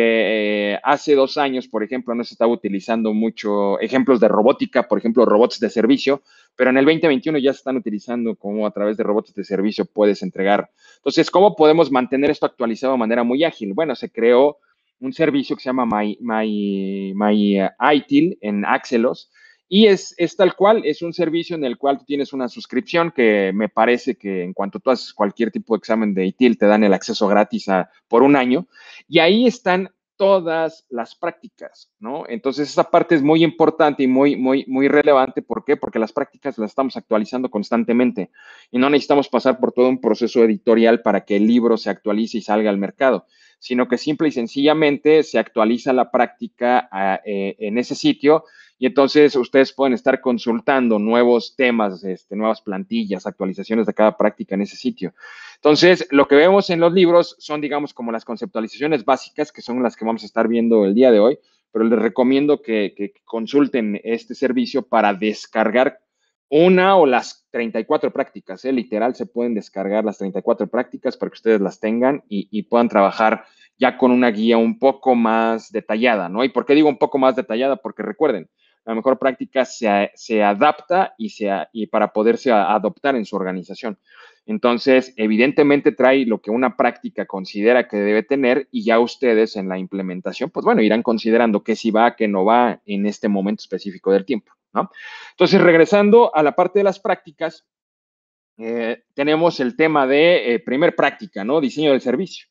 eh, hace dos años, por ejemplo, no se estaba utilizando mucho ejemplos de robótica, por ejemplo, robots de servicio, pero en el 2021 ya se están utilizando como a través de robots de servicio puedes entregar. Entonces, ¿cómo podemos mantener esto actualizado de manera muy ágil? Bueno, se creó un servicio que se llama MyITIL My, My, My eh, en Axelos, y es, tal cual, es un servicio en el cual tú tienes una suscripción que me parece que en cuanto tú haces cualquier tipo de examen de ITIL te dan el acceso gratis por un año. Y ahí están todas las prácticas, ¿no? Entonces, esa parte es muy importante y muy, muy, muy relevante. ¿Por qué? Porque las prácticas las estamos actualizando constantemente y no necesitamos pasar por todo un proceso editorial para que el libro se actualice y salga al mercado sino que simple y sencillamente se actualiza la práctica ah, eh, en ese sitio y entonces ustedes pueden estar consultando nuevos temas, este, nuevas plantillas, actualizaciones de cada práctica en ese sitio. Entonces, lo que vemos en los libros son, digamos, como las conceptualizaciones básicas, que son las que vamos a estar viendo el día de hoy, pero les recomiendo que consulten este servicio para descargar una o las 34 prácticas, ¿eh? literal, se pueden descargar las 34 prácticas para que ustedes las tengan y, puedan trabajar ya con una guía un poco más detallada, ¿no? ¿Y por qué digo un poco más detallada? Porque recuerden, la mejor práctica se, adapta y, se, y para poderse adoptar en su organización. Entonces, evidentemente trae lo que una práctica considera que debe tener y ya ustedes en la implementación, pues bueno, irán considerando qué sí va, qué no va en este momento específico del tiempo. Entonces, regresando a la parte de las prácticas, eh, tenemos el tema de eh, primer práctica, ¿no? Diseño del servicio.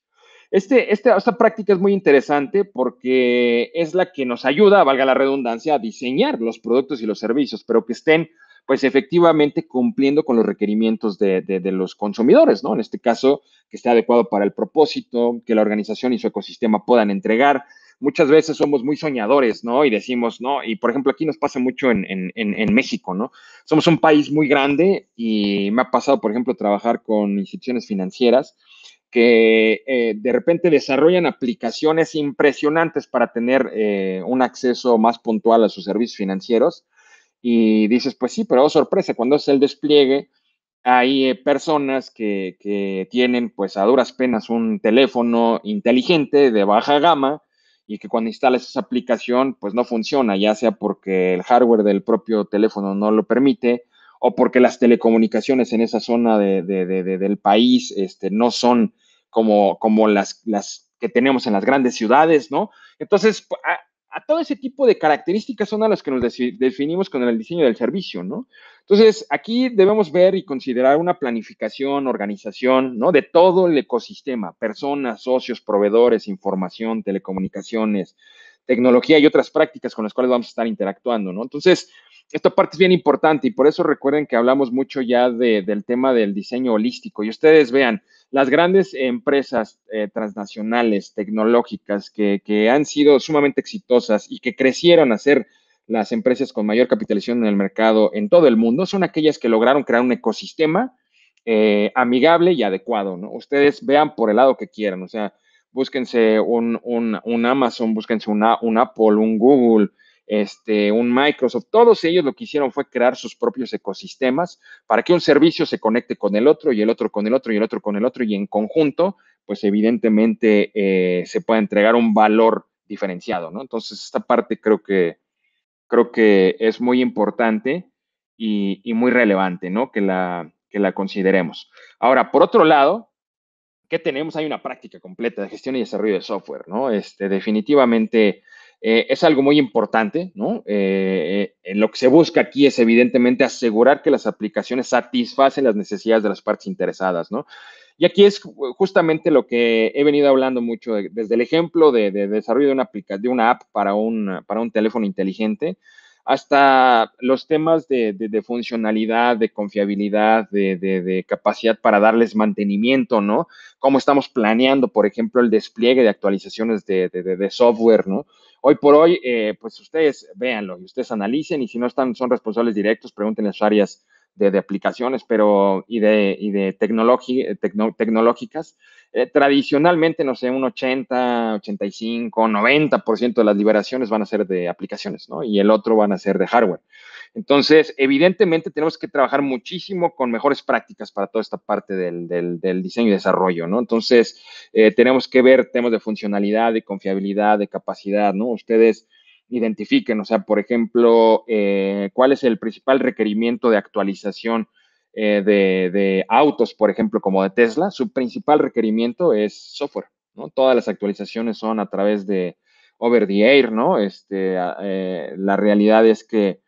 Este, esta práctica es muy interesante porque es la que nos ayuda, valga la redundancia, a diseñar los productos y los servicios, pero que estén pues efectivamente cumpliendo con los requerimientos de, de, los consumidores, ¿no? En este caso, que esté adecuado para el propósito, que la organización y su ecosistema puedan entregar, muchas veces somos muy soñadores, ¿no? Y decimos, ¿no? Y por ejemplo, aquí nos pasa mucho en, México, ¿no? Somos un país muy grande y me ha pasado, por ejemplo, trabajar con instituciones financieras que eh, de repente desarrollan aplicaciones impresionantes para tener eh, un acceso más puntual a sus servicios financieros. Y dices, pues sí, pero oh, sorpresa, cuando es el despliegue, hay eh, personas que, que, tienen pues a duras penas un teléfono inteligente de baja gama y que cuando instalas esa aplicación pues no funciona, ya sea porque el hardware del propio teléfono no lo permite o porque las telecomunicaciones en esa zona del país este, no son como, como las, las que tenemos en las grandes ciudades, ¿no? Entonces, pues, ah, a todo ese tipo de características son a las que nos definimos con el diseño del servicio, ¿no? Entonces, aquí debemos ver y considerar una planificación, organización, ¿no? De todo el ecosistema, personas, socios, proveedores, información, telecomunicaciones, tecnología y otras prácticas con las cuales vamos a estar interactuando, ¿no? Entonces, esta parte es bien importante y por eso recuerden que hablamos mucho ya del tema del diseño holístico y ustedes vean, las grandes empresas eh, transnacionales, tecnológicas, que, han sido sumamente exitosas y que crecieron a ser las empresas con mayor capitalización en el mercado en todo el mundo, son aquellas que lograron crear un ecosistema eh, amigable y adecuado. ¿no? Ustedes vean por el lado que quieran, o sea, búsquense un, un, Amazon, búsquense una, un Apple, un Google, este, un Microsoft, todos ellos lo que hicieron fue crear sus propios ecosistemas para que un servicio se conecte con el otro y el otro con el otro y el otro con el otro y en conjunto, pues evidentemente eh, se pueda entregar un valor diferenciado, ¿no? Entonces, esta parte creo que, creo que es muy importante y, muy relevante, ¿no? Que la, que la consideremos. Ahora, por otro lado, ¿qué tenemos? Hay una práctica completa de gestión y desarrollo de software, ¿no? Este, definitivamente eh, es algo muy importante, ¿no? Eh, eh, lo que se busca aquí es evidentemente asegurar que las aplicaciones satisfacen las necesidades de las partes interesadas, ¿no? Y aquí es justamente lo que he venido hablando mucho, desde el ejemplo de, desarrollo de una, de una app para un, teléfono inteligente, hasta los temas de, funcionalidad, de confiabilidad, de, de, capacidad para darles mantenimiento, ¿no? Cómo estamos planeando, por ejemplo, el despliegue de actualizaciones de, software, ¿no? Hoy por hoy, eh, pues ustedes véanlo y ustedes analicen y si no están, son responsables directos, las áreas de, aplicaciones pero, y de, y de tecnológicas. Eh, tradicionalmente, no sé, un 80, 85, 90% de las liberaciones van a ser de aplicaciones, ¿no? Y el otro van a ser de hardware. Entonces, evidentemente tenemos que trabajar muchísimo con mejores prácticas para toda esta parte del, diseño y desarrollo, ¿no? Entonces, eh, tenemos que ver temas de funcionalidad, de confiabilidad, de capacidad, ¿no? Ustedes identifiquen, o sea, por ejemplo, eh, cuál es el principal requerimiento de actualización eh, de, autos, por ejemplo, como de Tesla, su principal requerimiento es software, ¿no? Todas las actualizaciones son a través de over the air, ¿no? Este, la realidad es que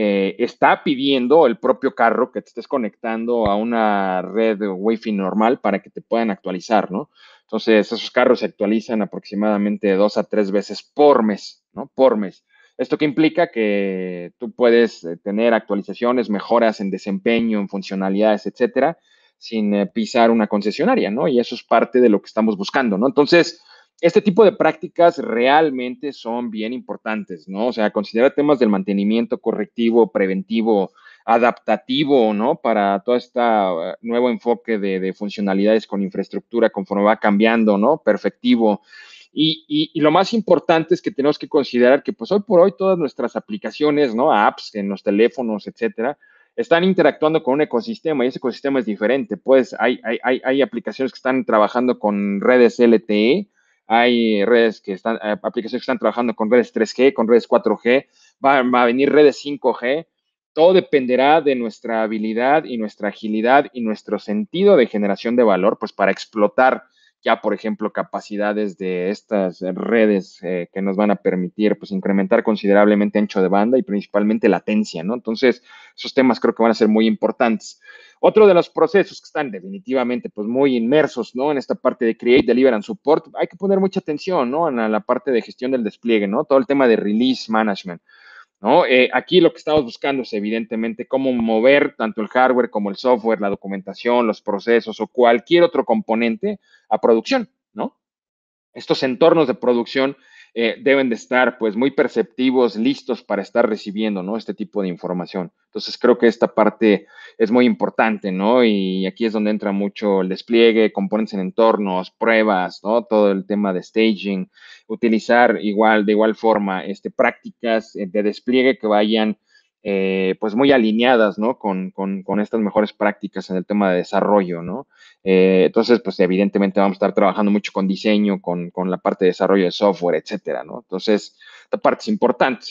eh, está pidiendo el propio carro que te estés conectando a una red Wi-Fi normal para que te puedan actualizar, ¿no? Entonces, esos carros se actualizan aproximadamente dos a tres veces por mes, ¿no? Por mes. Esto que implica que tú puedes eh, tener actualizaciones, mejoras en desempeño, en funcionalidades, etcétera, sin eh, pisar una concesionaria, ¿no? Y eso es parte de lo que estamos buscando, ¿no? Entonces, este tipo de prácticas realmente son bien importantes, ¿no? O sea, considera temas del mantenimiento correctivo, preventivo, adaptativo, ¿no? Para todo este eh, nuevo enfoque de, funcionalidades con infraestructura conforme va cambiando, ¿no? Perfectivo. Y, y, lo más importante es que tenemos que considerar que pues hoy por hoy todas nuestras aplicaciones, ¿no? Apps en los teléfonos, etcétera, están interactuando con un ecosistema y ese ecosistema es diferente. Pues hay, hay, hay aplicaciones que están trabajando con redes LTE, hay redes que están, eh, aplicaciones que están trabajando con redes 3G, con redes 4G, va, a venir redes 5G. Todo dependerá de nuestra habilidad y nuestra agilidad y nuestro sentido de generación de valor, pues para explotar ya, por ejemplo, capacidades de estas redes eh, que nos van a permitir pues, incrementar considerablemente ancho de banda y principalmente latencia, ¿no? Entonces, esos temas creo que van a ser muy importantes. Otro de los procesos que están definitivamente pues muy inmersos, ¿no? En esta parte de Create, Deliver and Support, hay que poner mucha atención, ¿no? En la parte de gestión del despliegue, ¿no? Todo el tema de Release Management, ¿no? Eh, aquí lo que estamos buscando es evidentemente cómo mover tanto el hardware como el software, la documentación, los procesos o cualquier otro componente a producción, ¿no? Estos entornos de producción eh, deben de estar pues muy perceptivos, listos para estar recibiendo, ¿no? Este tipo de información. Entonces creo que esta parte es muy importante, ¿no? Y aquí es donde entra mucho el despliegue, componentes en entornos, pruebas, ¿no? Todo el tema de staging, utilizar igual, de igual forma, este, prácticas eh, de despliegue que vayan eh, pues muy alineadas, ¿no? Con, estas mejores prácticas en el tema de desarrollo, ¿no? Eh, entonces, pues evidentemente vamos a estar trabajando mucho con diseño, con, la parte de desarrollo de software, etcétera, ¿no? Entonces, esta parte es importante.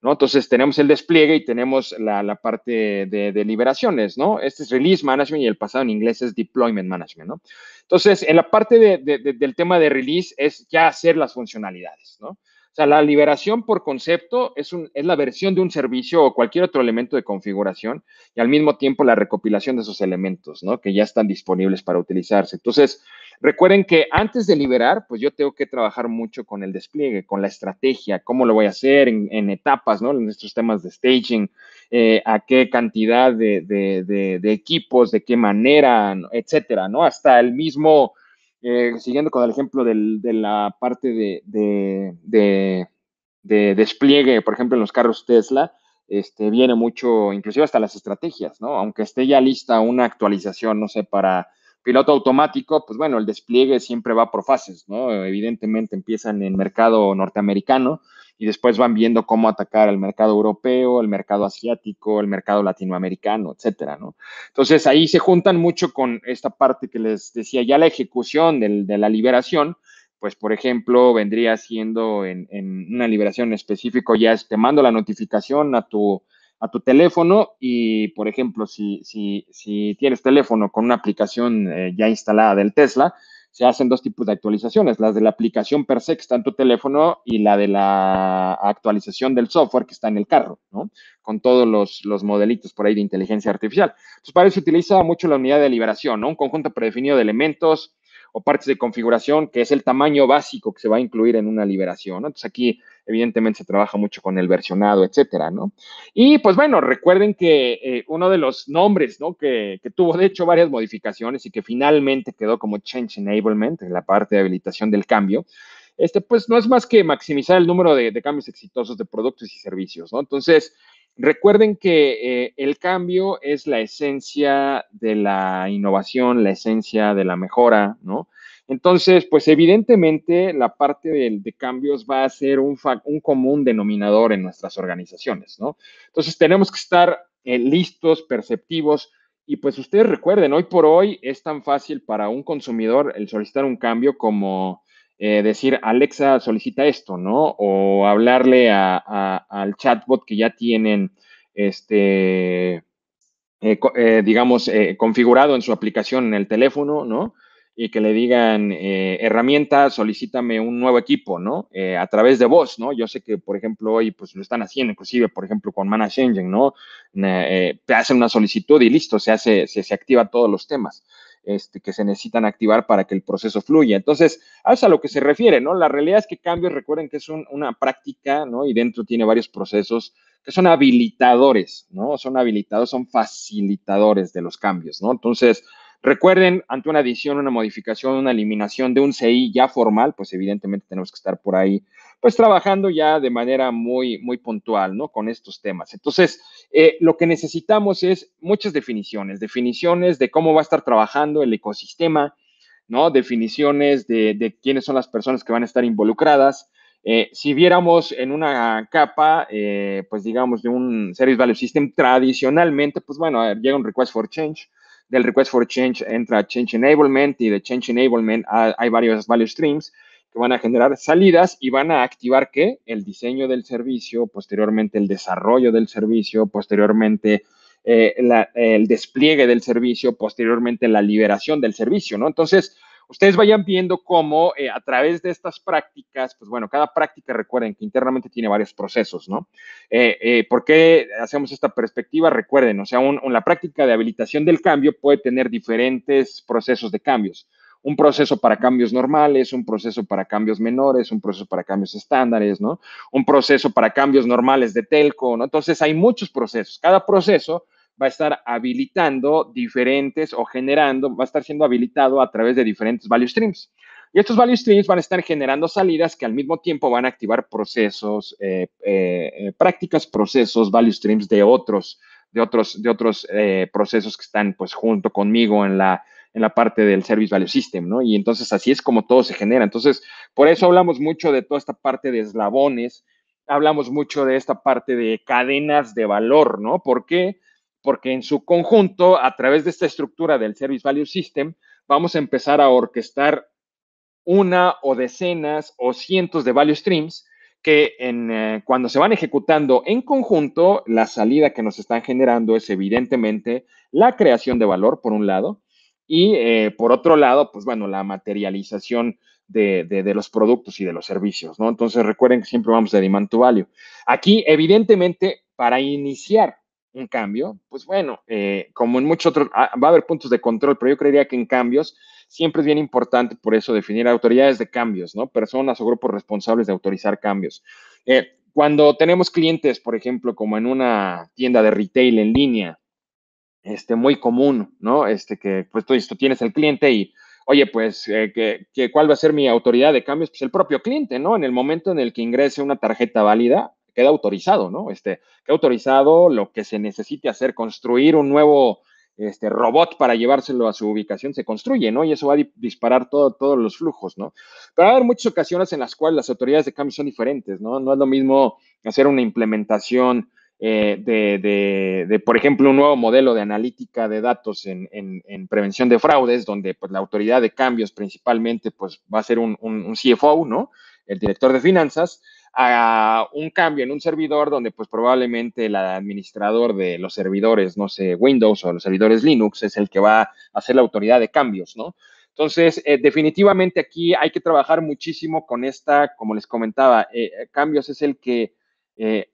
¿no? Entonces tenemos el despliegue y tenemos la, parte de, liberaciones, ¿no? Este es Release Management y el pasado en inglés es Deployment Management, ¿no? Entonces, en la parte del tema de release es ya hacer las funcionalidades, ¿no? O sea, la liberación por concepto es, un, es la versión de un servicio o cualquier otro elemento de configuración y al mismo tiempo la recopilación de esos elementos, ¿no? Que ya están disponibles para utilizarse. Entonces, recuerden que antes de liberar, pues yo tengo que trabajar mucho con el despliegue, con la estrategia, cómo lo voy a hacer en, etapas, ¿no? En estos temas de staging, eh, a qué cantidad de, de equipos, de qué manera, etcétera, ¿no? Hasta el mismo eh, siguiendo con el ejemplo de la parte de, despliegue, por ejemplo, en los carros Tesla, este, viene mucho, inclusive hasta las estrategias, ¿no? Aunque esté ya lista una actualización, no sé, para piloto automático, pues bueno, el despliegue siempre va por fases, ¿no? Evidentemente empiezan en el mercado norteamericano, y después van viendo cómo atacar al mercado europeo, el mercado asiático, el mercado latinoamericano, etcétera, ¿no? Entonces ahí se juntan mucho con esta parte que les decía, ya la ejecución de la liberación, pues por ejemplo, vendría siendo en, una liberación específico ya te mando la notificación a tu, a tu teléfono y, por ejemplo, si, si, tienes teléfono con una aplicación eh, ya instalada del Tesla, se hacen dos tipos de actualizaciones, las de la aplicación per se que está en tu teléfono y la de la actualización del software que está en el carro, ¿no? Con todos los, modelitos por ahí de inteligencia artificial. Entonces, para eso se utiliza mucho la unidad de liberación, ¿no? Un conjunto predefinido de elementos, o partes de configuración, que es el tamaño básico que se va a incluir en una liberación. ¿no? Entonces aquí evidentemente se trabaja mucho con el versionado, etcétera, ¿no? Y pues bueno, recuerden que eh, uno de los nombres, ¿no? Que, tuvo de hecho varias modificaciones y que finalmente quedó como Change Enablement en la parte de habilitación del cambio, este pues no es más que maximizar el número de, de cambios exitosos de productos y servicios, ¿no? Entonces, Recuerden que eh, el cambio es la esencia de la innovación, la esencia de la mejora, ¿no? Entonces, pues evidentemente la parte de, cambios va a ser un, un, común denominador en nuestras organizaciones, ¿no? Entonces, tenemos que estar eh, listos, perceptivos, y pues ustedes recuerden, hoy por hoy es tan fácil para un consumidor el solicitar un cambio como eh, decir, Alexa solicita esto, ¿no? O hablarle al chatbot que ya tienen, este, eh, eh, digamos, configurado en su aplicación en el teléfono, ¿no? Y que le digan, herramienta, solicítame un nuevo equipo, ¿no? a través de voz, ¿no? Yo sé que, por ejemplo, hoy pues lo están haciendo, inclusive, por ejemplo, con Manage Engine, ¿no? te hacen una solicitud y listo, se hace, se activa todos los temas. Este, que se necesitan activar para que el proceso fluya. Entonces, es a lo que se refiere, ¿no? La realidad es que cambios, recuerden que es una práctica, ¿no? Y dentro tiene varios procesos que son habilitadores, ¿no? Son habilitados, son facilitadores de los cambios, ¿no? Entonces, Recuerden, ante una adición, una modificación, una eliminación de un CI ya formal, pues evidentemente tenemos que estar por ahí, pues trabajando ya de manera muy, muy puntual, ¿no? Con estos temas. Entonces, eh, lo que necesitamos es muchas definiciones, definiciones de cómo va a estar trabajando el ecosistema, ¿no? Definiciones de, quiénes son las personas que van a estar involucradas. Eh, si viéramos en una capa, eh, pues digamos, de un Service Value System tradicionalmente, pues bueno, llega un request for change del request for change entra change enablement y de change enablement hay varios value streams que van a generar salidas y van a activar qué? El diseño del servicio, posteriormente el desarrollo del servicio, posteriormente eh, el despliegue del servicio, posteriormente la liberación del servicio, ¿no? Entonces, ustedes vayan viendo cómo eh, a través de estas prácticas, pues bueno, cada práctica recuerden que internamente tiene varios procesos, ¿no? Eh, eh, ¿Por qué hacemos esta perspectiva? Recuerden, o sea, una la práctica de habilitación del cambio puede tener diferentes procesos de cambios un proceso para cambios normales, un proceso para cambios menores, un proceso para cambios estándares, ¿no? Un proceso para cambios normales de telco, ¿no? Entonces hay muchos procesos. Cada proceso va a estar habilitando diferentes o generando, va a estar siendo habilitado a través de diferentes value streams. Y estos value streams van a estar generando salidas que al mismo tiempo van a activar procesos, eh, eh, eh, prácticas, procesos, value streams de otros, de otros, de otros procesos que están pues junto conmigo en la, en la parte del Service Value System, ¿no? Y entonces así es como todo se genera. Entonces, por eso hablamos mucho de toda esta parte de eslabones, hablamos mucho de esta parte de cadenas de valor, ¿no? porque porque en su conjunto, a través de esta estructura del Service Value System, vamos a empezar a orquestar una o decenas o cientos de value streams que eh, cuando se van ejecutando en conjunto, la salida que nos están generando es evidentemente la creación de valor, por un lado, y eh, por otro lado, pues bueno, la materialización de, de, los productos y de los servicios, ¿no? Entonces recuerden que siempre vamos de demand to value. Aquí, evidentemente, para iniciar un cambio, pues bueno, eh, como en muchos otros, ah, va a haber puntos de control, pero yo creería que en cambios siempre es bien importante por eso definir autoridades de cambios, ¿no? Personas o grupos responsables de autorizar cambios. Eh, cuando tenemos clientes, por ejemplo, como en una tienda de retail en línea, este, muy común, ¿no? Este, que pues tú, tienes el cliente y, oye, pues, eh, que, ¿cuál va a ser mi autoridad de cambios? Pues el propio cliente, ¿no? En el momento en el que ingrese una tarjeta válida, queda autorizado, ¿no? Este, queda autorizado lo que se necesite hacer, construir un nuevo este, robot para llevárselo a su ubicación, se construye, ¿no? Y eso va a disparar todo, todos los flujos, ¿no? Pero va a haber muchas ocasiones en las cuales las autoridades de cambio son diferentes, ¿no? No es lo mismo hacer una implementación eh, de, de, por ejemplo, un nuevo modelo de analítica de datos en, prevención de fraudes, donde pues, la autoridad de cambios principalmente pues, va a ser un, un CFO, ¿no? El director de finanzas, a un cambio en un servidor donde pues probablemente el administrador de los servidores, no sé, Windows o los servidores Linux es el que va a hacer la autoridad de cambios, ¿no? Entonces, eh, definitivamente aquí hay que trabajar muchísimo con esta, como les comentaba, eh, eh, cambios es el que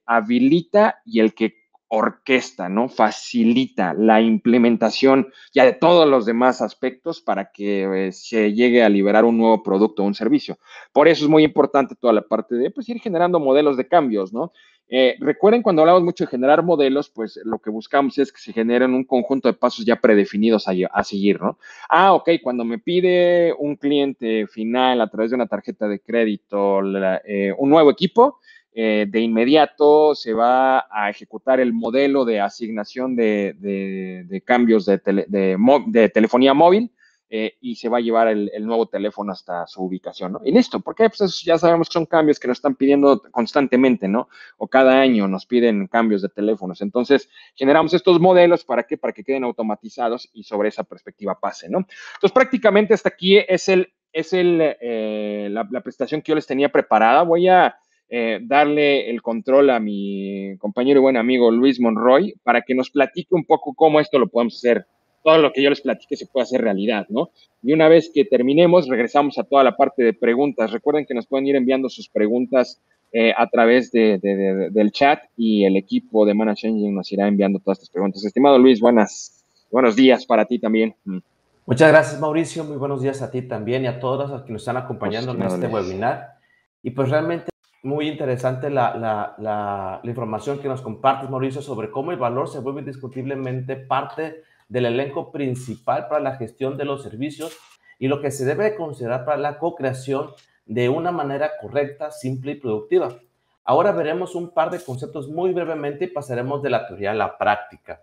habilita y el que orquesta, ¿no? Facilita la implementación ya de todos los demás aspectos para que eh, se llegue a liberar un nuevo producto o un servicio. Por eso es muy importante toda la parte de pues, ir generando modelos de cambios, ¿no? Eh, recuerden cuando hablamos mucho de generar modelos, pues lo que buscamos es que se generen un conjunto de pasos ya predefinidos a, seguir, ¿no? Ah, ok, cuando me pide un cliente final a través de una tarjeta de crédito eh, un nuevo equipo, eh, de inmediato se va a ejecutar el modelo de asignación de, cambios de, telefonía móvil eh, y se va a llevar el, nuevo teléfono hasta su ubicación, ¿no? Y listo, porque pues ya sabemos que son cambios que nos están pidiendo constantemente, ¿no? O cada año nos piden cambios de teléfonos. Entonces, generamos estos modelos para que, para que queden automatizados y sobre esa perspectiva pase, ¿no? Entonces, prácticamente hasta aquí es el... Es el, eh, la, la presentación que yo les tenía preparada. Voy a, eh, darle el control a mi compañero y buen amigo Luis Monroy para que nos platique un poco cómo esto lo podemos hacer. Todo lo que yo les platique se puede hacer realidad, ¿no? Y una vez que terminemos, regresamos a toda la parte de preguntas. Recuerden que nos pueden ir enviando sus preguntas eh, a través de, del chat y el equipo de managing nos irá enviando todas estas preguntas. Estimado Luis, buenas, buenos días para ti también. Mm. Muchas gracias, Mauricio. Muy buenos días a ti también y a todos los que nos están acompañando pues, en este webinar. Y pues realmente muy interesante la, información que nos compartes, Mauricio, sobre cómo el valor se vuelve indiscutiblemente parte del elenco principal para la gestión de los servicios y lo que se debe considerar para la co-creación de una manera correcta, simple y productiva. Ahora veremos un par de conceptos muy brevemente y pasaremos de la teoría a la práctica.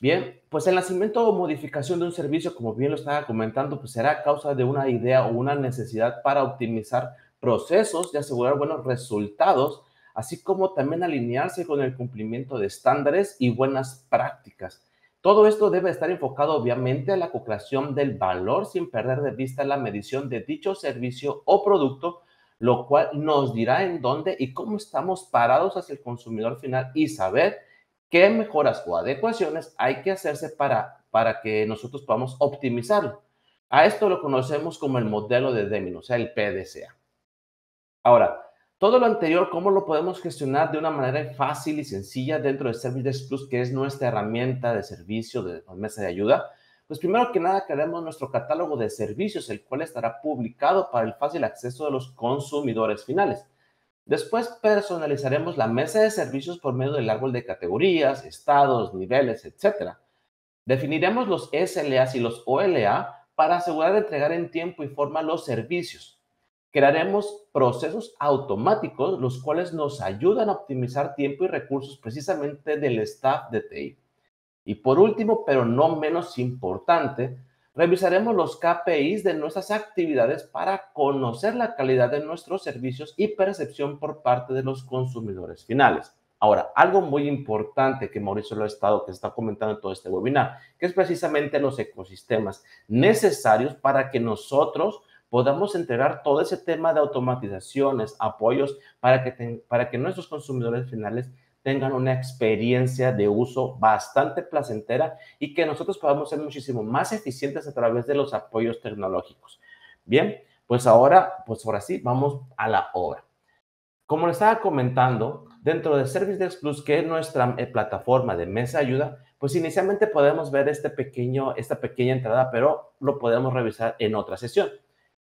Bien, pues el nacimiento o modificación de un servicio, como bien lo estaba comentando, pues será a causa de una idea o una necesidad para optimizar procesos de asegurar buenos resultados, así como también alinearse con el cumplimiento de estándares y buenas prácticas. Todo esto debe estar enfocado obviamente a la co del valor sin perder de vista la medición de dicho servicio o producto, lo cual nos dirá en dónde y cómo estamos parados hacia el consumidor final y saber qué mejoras o adecuaciones hay que hacerse para, para que nosotros podamos optimizarlo. A esto lo conocemos como el modelo de Deming, o sea, el PDCA. Ahora, todo lo anterior, ¿cómo lo podemos gestionar de una manera fácil y sencilla dentro de Service Plus, que es nuestra herramienta de servicio de mesa de ayuda? Pues primero que nada crearemos nuestro catálogo de servicios, el cual estará publicado para el fácil acceso de los consumidores finales. Después personalizaremos la mesa de servicios por medio del árbol de categorías, estados, niveles, etc. Definiremos los SLAs y los OLA para asegurar entregar en tiempo y forma los servicios crearemos procesos automáticos los cuales nos ayudan a optimizar tiempo y recursos precisamente del staff de TI. Y por último, pero no menos importante, revisaremos los KPIs de nuestras actividades para conocer la calidad de nuestros servicios y percepción por parte de los consumidores finales. Ahora, algo muy importante que Mauricio lo ha estado, que está comentando en todo este webinar, que es precisamente los ecosistemas necesarios para que nosotros podamos entregar todo ese tema de automatizaciones, apoyos, para que, para que nuestros consumidores finales tengan una experiencia de uso bastante placentera y que nosotros podamos ser muchísimo más eficientes a través de los apoyos tecnológicos. Bien, pues ahora, pues ahora sí, vamos a la obra. Como les estaba comentando, dentro de Service Desk Plus, que es nuestra eh, plataforma de mesa ayuda, pues inicialmente podemos ver este pequeño, esta pequeña entrada, pero lo podemos revisar en otra sesión.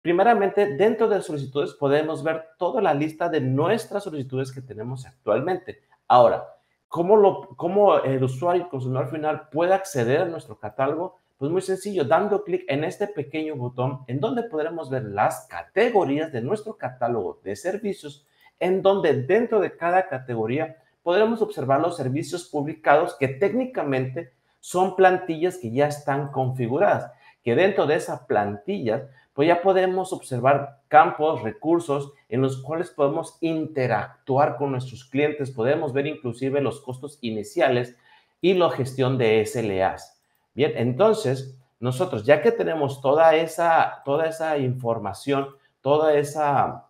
Primeramente, dentro de solicitudes podemos ver toda la lista de nuestras solicitudes que tenemos actualmente. Ahora, ¿cómo, lo, cómo el usuario, el consumidor final puede acceder a nuestro catálogo? Pues muy sencillo, dando clic en este pequeño botón en donde podremos ver las categorías de nuestro catálogo de servicios, en donde dentro de cada categoría podremos observar los servicios publicados que técnicamente son plantillas que ya están configuradas, que dentro de esas plantillas pues ya podemos observar campos, recursos en los cuales podemos interactuar con nuestros clientes, podemos ver inclusive los costos iniciales y la gestión de SLAs. Bien, entonces nosotros ya que tenemos toda esa, toda esa información, toda esa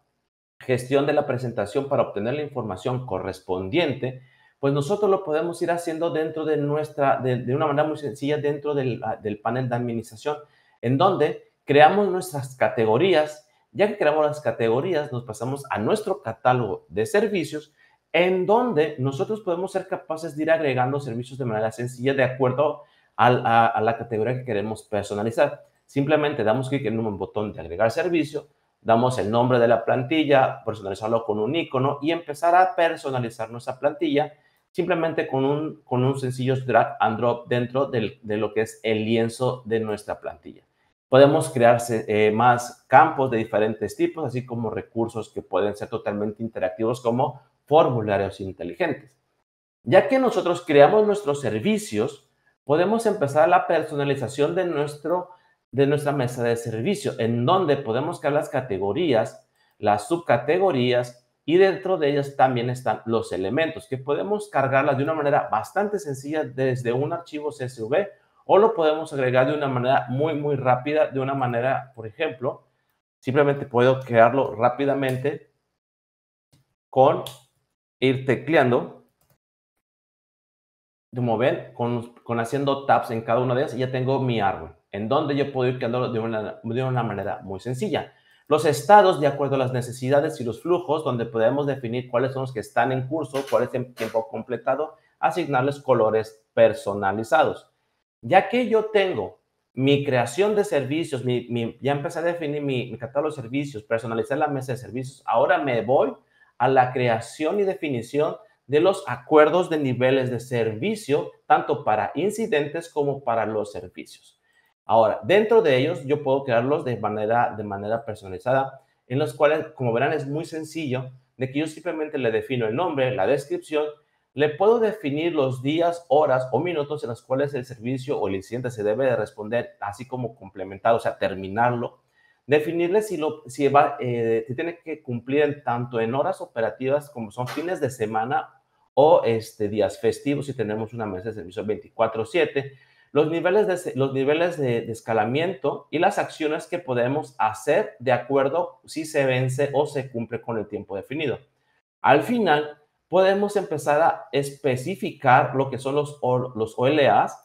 gestión de la presentación para obtener la información correspondiente, pues nosotros lo podemos ir haciendo dentro de nuestra, de, una manera muy sencilla, dentro del, del panel de administración, en donde creamos nuestras categorías. Ya que creamos las categorías, nos pasamos a nuestro catálogo de servicios en donde nosotros podemos ser capaces de ir agregando servicios de manera sencilla de acuerdo a, la categoría que queremos personalizar. Simplemente damos clic en un botón de agregar servicio, damos el nombre de la plantilla, personalizarlo con un icono y empezar a personalizar nuestra plantilla simplemente con un, sencillo drag and drop dentro de lo que es el lienzo de nuestra plantilla podemos crear eh, más campos de diferentes tipos, así como recursos que pueden ser totalmente interactivos como formularios inteligentes. Ya que nosotros creamos nuestros servicios, podemos empezar la personalización de, nuestro, de nuestra mesa de servicio, en donde podemos crear las categorías, las subcategorías y dentro de ellas también están los elementos que podemos cargarlas de una manera bastante sencilla desde un archivo CSV o lo podemos agregar de una manera muy, muy rápida, de una manera, por ejemplo, simplemente puedo crearlo rápidamente con ir tecleando, como ven, con, haciendo tabs en cada una de ellas, ya tengo mi árbol, en donde yo puedo ir creándolo de una, de una manera muy sencilla. Los estados, de acuerdo a las necesidades y los flujos, donde podemos definir cuáles son los que están en curso, cuáles en tiempo completado, asignarles colores personalizados. Ya que yo tengo mi creación de servicios, ya empecé a definir mi, catálogo de servicios, personalizar la mesa de servicios, ahora me voy a la creación y definición de los acuerdos de niveles de servicio, tanto para incidentes como para los servicios. Ahora, dentro de ellos yo puedo crearlos de manera, de manera personalizada, en los cuales, como verán, es muy sencillo, de que yo simplemente le defino el nombre, la descripción le puedo definir los días, horas o minutos en los cuales el servicio o el incidente se debe de responder, así como complementar, o sea, terminarlo. Definirle si, lo, si va, eh, tiene que cumplir tanto en horas operativas como son fines de semana o este, días festivos si tenemos una mesa de servicio 24/7, los niveles, de, los niveles de escalamiento y las acciones que podemos hacer de acuerdo si se vence o se cumple con el tiempo definido. Al final, podemos empezar a especificar lo que son los, los OLAs,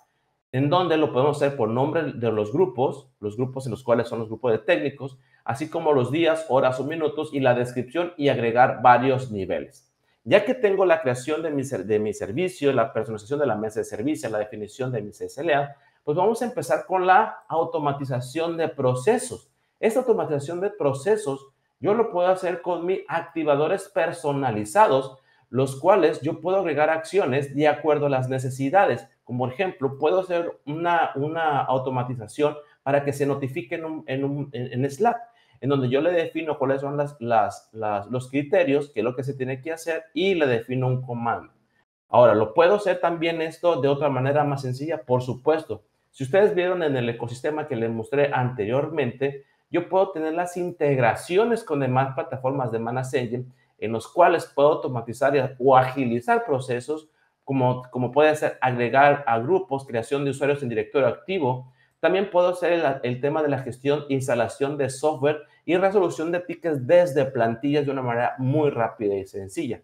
en donde lo podemos hacer por nombre de los grupos, los grupos en los cuales son los grupos de técnicos, así como los días, horas o minutos y la descripción y agregar varios niveles. Ya que tengo la creación de mi, de mi servicio, la personalización de la mesa de servicio, la definición de mis SLA, pues vamos a empezar con la automatización de procesos. Esta automatización de procesos yo lo puedo hacer con mis activadores personalizados los cuales yo puedo agregar acciones de acuerdo a las necesidades. Como ejemplo, puedo hacer una, automatización para que se notifique en, Slack, en donde yo le defino cuáles son las, los criterios, qué es lo que se tiene que hacer y le defino un comando. Ahora, ¿lo puedo hacer también esto de otra manera más sencilla? Por supuesto. Si ustedes vieron en el ecosistema que les mostré anteriormente, yo puedo tener las integraciones con demás plataformas de Manas Engine en los cuales puedo automatizar o agilizar procesos, como, como puede ser agregar a grupos, creación de usuarios en directorio activo. También puedo hacer el, el tema de la gestión, instalación de software y resolución de tickets desde plantillas de una manera muy rápida y sencilla.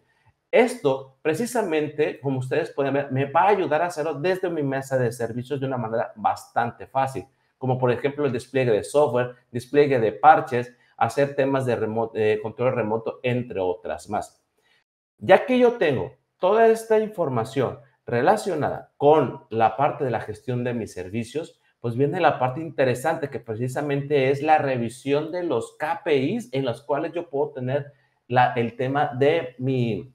Esto, precisamente, como ustedes pueden ver, me va a ayudar a hacerlo desde mi mesa de servicios de una manera bastante fácil, como por ejemplo el despliegue de software, despliegue de parches, hacer temas de control remoto, entre otras más. Ya que yo tengo toda esta información relacionada con la parte de la gestión de mis servicios, pues viene la parte interesante que precisamente es la revisión de los KPIs en los cuales yo puedo tener la, el tema de mi,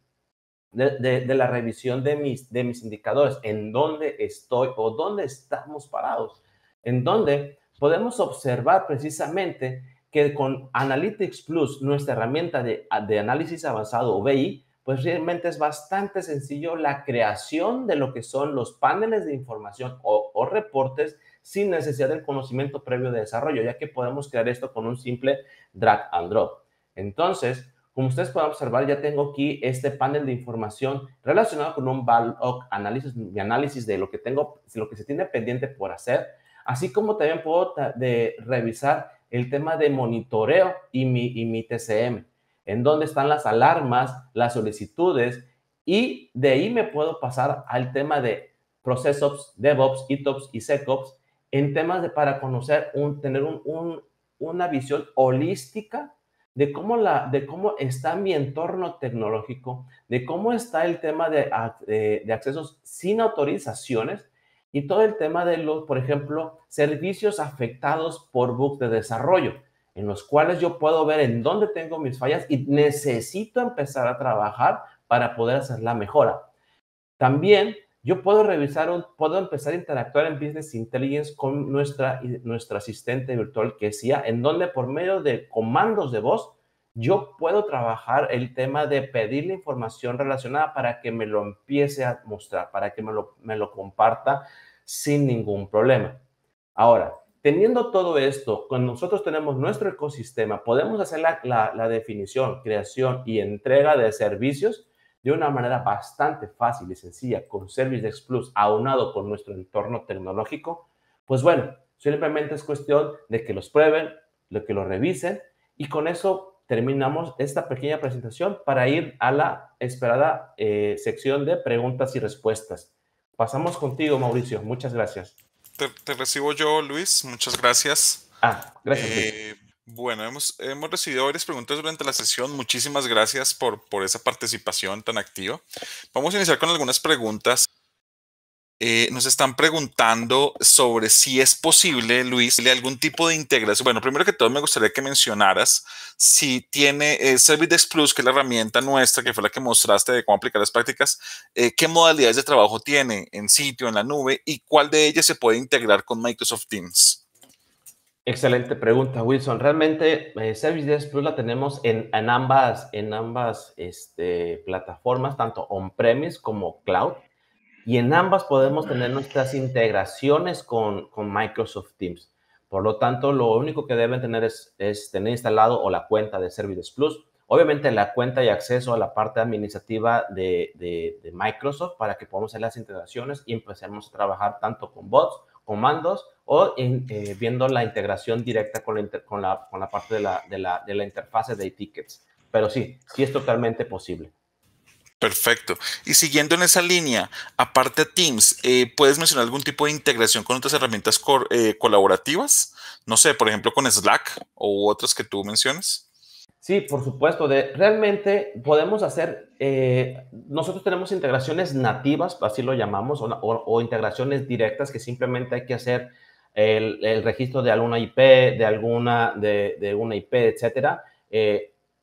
de, la revisión de mis, de mis indicadores, en dónde estoy o dónde estamos parados, en dónde podemos observar precisamente que con Analytics Plus, nuestra herramienta de, de análisis avanzado o BI, pues realmente es bastante sencillo la creación de lo que son los paneles de información o, reportes sin necesidad del conocimiento previo de desarrollo, ya que podemos crear esto con un simple drag and drop. Entonces, como ustedes pueden observar, ya tengo aquí este panel de información relacionado con un backlog análisis, análisis de lo que tengo, lo que se tiene pendiente por hacer, así como también puedo de revisar el tema de monitoreo y mi, y TCM, en dónde están las alarmas, las solicitudes, y de ahí me puedo pasar al tema de procesos DevOps, ETOps y SecOps, en temas de para conocer, un, tener una visión holística de cómo, la, de cómo está mi entorno tecnológico, de cómo está el tema de accesos sin autorizaciones, y todo el tema de los, por ejemplo, servicios afectados por bug de desarrollo, en los cuales yo puedo ver en dónde tengo mis fallas y necesito empezar a trabajar para poder hacer la mejora. También yo puedo revisar, puedo empezar a interactuar en Business Intelligence con nuestra, nuestra asistente virtual que sea, en donde por medio de comandos de voz yo puedo trabajar el tema de pedirle información relacionada para que me lo empiece a mostrar, para que me lo, me lo comparta sin ningún problema. Ahora, teniendo todo esto, cuando nosotros tenemos nuestro ecosistema, podemos hacer la, la, definición, creación y entrega de servicios de una manera bastante fácil y sencilla con ServiceX Plus aunado con nuestro entorno tecnológico, pues bueno, simplemente es cuestión de que los prueben, de que lo revisen y con eso terminamos esta pequeña presentación para ir a la esperada eh, sección de preguntas y respuestas. Pasamos contigo, Mauricio. Muchas gracias. Te, recibo yo, Luis. Muchas gracias. Ah, gracias. Eh, bueno, hemos, hemos, recibido varias preguntas durante la sesión. Muchísimas gracias por, por esa participación tan activa. Vamos a iniciar con algunas preguntas eh, nos están preguntando sobre si es posible, Luis, algún tipo de integración. Bueno, primero que todo me gustaría que mencionaras si tiene eh, Service Plus, que es la herramienta nuestra, que fue la que mostraste de cómo aplicar las prácticas, eh, qué modalidades de trabajo tiene en sitio, en la nube y cuál de ellas se puede integrar con Microsoft Teams. Excelente pregunta, Wilson. Realmente Service Desk Plus la tenemos en, ambas, en ambas este, plataformas, tanto on-premise como cloud. Y en ambas podemos tener nuestras integraciones con, Microsoft Teams. Por lo tanto, lo único que deben tener es, tener instalado o la cuenta de Services Plus. Obviamente, la cuenta y acceso a la parte administrativa de, Microsoft para que podamos hacer las integraciones y empecemos a trabajar tanto con bots, comandos o eh, viendo la integración directa con la, parte de la, de de la interfase de tickets. Pero sí, sí es totalmente posible. Perfecto. Y siguiendo en esa línea, aparte de Teams, eh, ¿puedes mencionar algún tipo de integración con otras herramientas eh, colaborativas? No sé, por ejemplo, con Slack o otras que tú menciones. Sí, por supuesto. De, realmente podemos hacer, eh, nosotros tenemos integraciones nativas, así lo llamamos, o, integraciones directas que simplemente hay que hacer el, registro de alguna IP, de alguna, de, una IP, etcétera.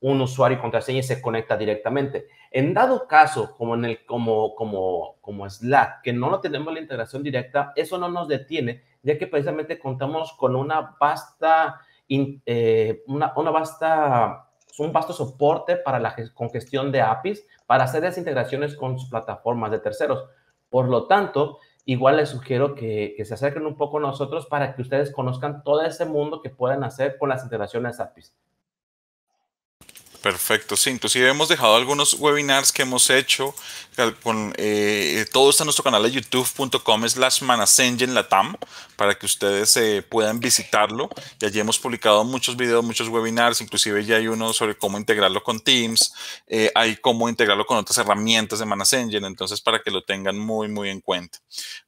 un usuario y contraseña se conecta directamente en dado caso, como en el como como como Slack, que no lo tenemos la integración directa, eso no nos detiene, ya que precisamente contamos con una vasta eh, una, vasta un vasto soporte para la congestión de APIs para hacer las integraciones con sus plataformas de terceros. Por lo tanto, igual les sugiero que, que, se acerquen un poco a nosotros para que ustedes conozcan todo ese mundo que pueden hacer con las integraciones APIs. Perfecto, sí. Inclusive hemos dejado algunos webinars que hemos hecho. Eh, con, eh, todo está en nuestro canal de youtube.com slash manasengen latam para que ustedes eh, puedan visitarlo. Y allí hemos publicado muchos videos, muchos webinars, inclusive ya hay uno sobre cómo integrarlo con Teams, eh, hay cómo integrarlo con otras herramientas de Manas Engine, entonces para que lo tengan muy, muy en cuenta.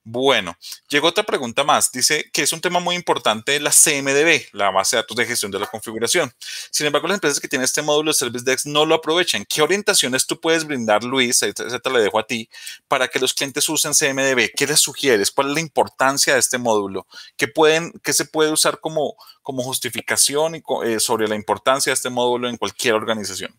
Bueno, llegó otra pregunta más. Dice que es un tema muy importante la CMDB, la base de datos de gestión de la configuración. Sin embargo, las empresas que tienen este módulo de Service Desk no lo aprovechan. ¿Qué orientaciones tú puedes brindar, Luis? Esa te dejo a ti, para que los clientes usen CMDB. ¿Qué les sugieres? ¿Cuál es la importancia de este módulo? que ¿Qué, pueden, que se puede usar como, como justificación y, eh, sobre la importancia de este módulo en cualquier organización?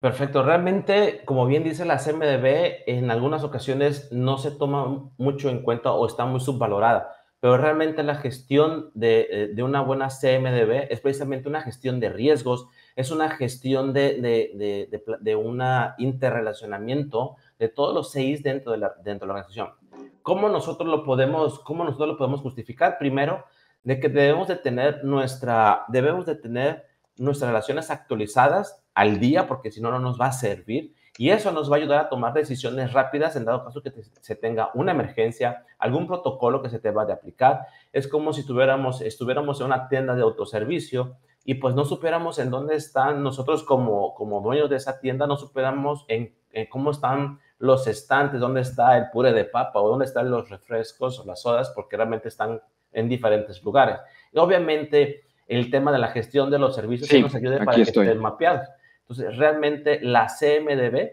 Perfecto. Realmente, como bien dice la CMDB, en algunas ocasiones no se toma mucho en cuenta o está muy subvalorada, pero realmente la gestión de, eh, una buena CMDB es precisamente una gestión de riesgos, es una gestión de, de, de un interrelacionamiento de todos los seis dentro de la, dentro de la organización. ¿Cómo nosotros lo podemos, cómo nosotros lo podemos justificar? Primero, de que debemos de tener nuestra, debemos de tener nuestras relaciones actualizadas al día, porque si no, no nos va a servir. Y eso nos va a ayudar a tomar decisiones rápidas en dado caso que se tenga una emergencia, algún protocolo que se te va de aplicar. Es como si tuviéramos, estuviéramos en una tienda de autoservicio y pues no supiéramos en dónde están nosotros como, como dueños de esa tienda, no supiéramos en cómo están los estantes, dónde está el puré de papa o dónde están los refrescos o las sodas, porque realmente están en diferentes lugares. Y obviamente el tema de la gestión de los servicios que nos ayude para que estén mapeados. Entonces, realmente la CMDB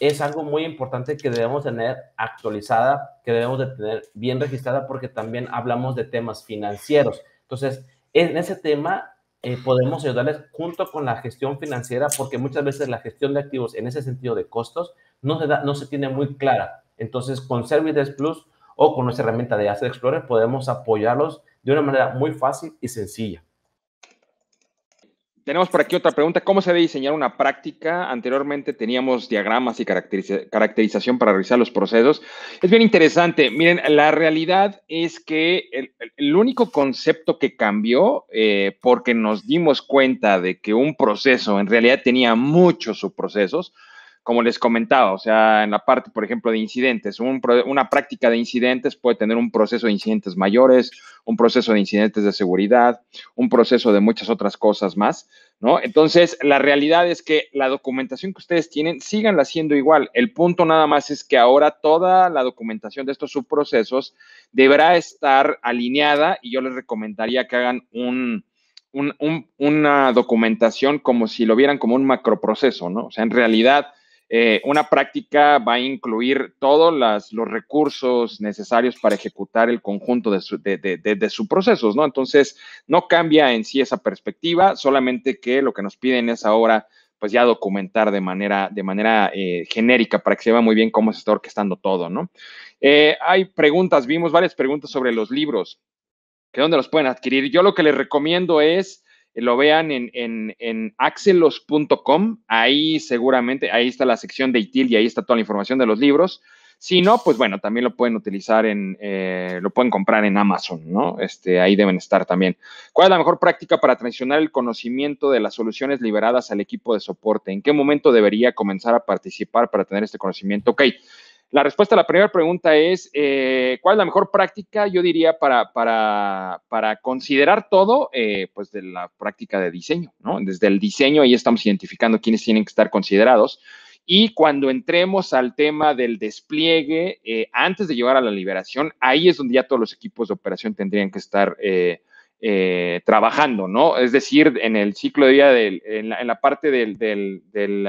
es algo muy importante que debemos tener actualizada, que debemos de tener bien registrada, porque también hablamos de temas financieros. Entonces, en ese tema eh, podemos ayudarles junto con la gestión financiera, porque muchas veces la gestión de activos en ese sentido de costos no se, no se tiene muy clara. Entonces, con Service Plus o con nuestra herramienta de Asset Explorer podemos apoyarlos de una manera muy fácil y sencilla. Tenemos por aquí otra pregunta. ¿Cómo se debe diseñar una práctica? Anteriormente teníamos diagramas y caracterización para revisar los procesos. Es bien interesante. Miren, la realidad es que el, único concepto que cambió, eh, porque nos dimos cuenta de que un proceso en realidad tenía muchos subprocesos, como les comentaba, o sea, en la parte, por ejemplo, de incidentes, una práctica de incidentes puede tener un proceso de incidentes mayores, un proceso de incidentes de seguridad, un proceso de muchas otras cosas más, ¿no? Entonces, la realidad es que la documentación que ustedes tienen, sigan haciendo igual. El punto nada más es que ahora toda la documentación de estos subprocesos deberá estar alineada y yo les recomendaría que hagan un, una documentación como si lo vieran como un macroproceso, ¿no? O sea, en realidad eh, una práctica va a incluir todos los recursos necesarios para ejecutar el conjunto de, sus procesos, ¿no? Entonces, no cambia en sí esa perspectiva, solamente que lo que nos piden es ahora, pues ya documentar de manera, de manera eh, genérica para que se vea muy bien cómo se está orquestando todo, ¿no? Eh, hay preguntas, vimos varias preguntas sobre los libros, que dónde los pueden adquirir. Yo lo que les recomiendo es eh, lo vean en, en, axelos.com, ahí seguramente, ahí está la sección de ITIL y ahí está toda la información de los libros. Si no, pues bueno, también lo pueden utilizar en, eh, lo pueden comprar en Amazon, ¿no? Este, ahí deben estar también. ¿Cuál es la mejor práctica para transicionar el conocimiento de las soluciones liberadas al equipo de soporte? ¿En qué momento debería comenzar a participar para tener este conocimiento? Ok, la respuesta a la primera pregunta es, eh, ¿cuál es la mejor práctica? Yo diría para, para, considerar todo, eh, pues de la práctica de diseño, ¿no? Desde el diseño ahí estamos identificando quiénes tienen que estar considerados. Y cuando entremos al tema del despliegue, eh, antes de llegar a la liberación, ahí es donde ya todos los equipos de operación tendrían que estar trabajando, ¿no? Es decir, en el ciclo de vida, en, la, parte del, del, del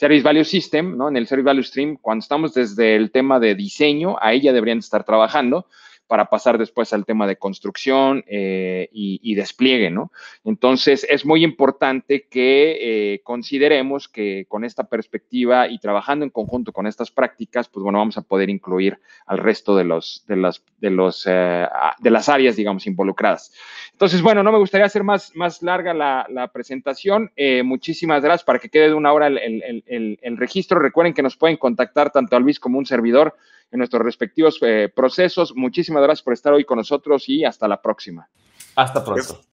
Service Value System, ¿no? En el Service Value Stream, cuando estamos desde el tema de diseño, ahí ya deberían estar trabajando, para pasar después al tema de construcción eh, y, despliegue, ¿no? Entonces, es muy importante que eh, consideremos que con esta perspectiva y trabajando en conjunto con estas prácticas, pues bueno, vamos a poder incluir al resto de, los, de, las, de, los, eh, de las áreas, digamos, involucradas. Entonces, bueno, no me gustaría hacer más, más larga la, presentación. muchísimas gracias para que quede de una hora el, el registro. Recuerden que nos pueden contactar tanto a Luis como un servidor en nuestros respectivos eh, procesos. Muchísimas gracias por estar hoy con nosotros y hasta la próxima. Hasta pronto.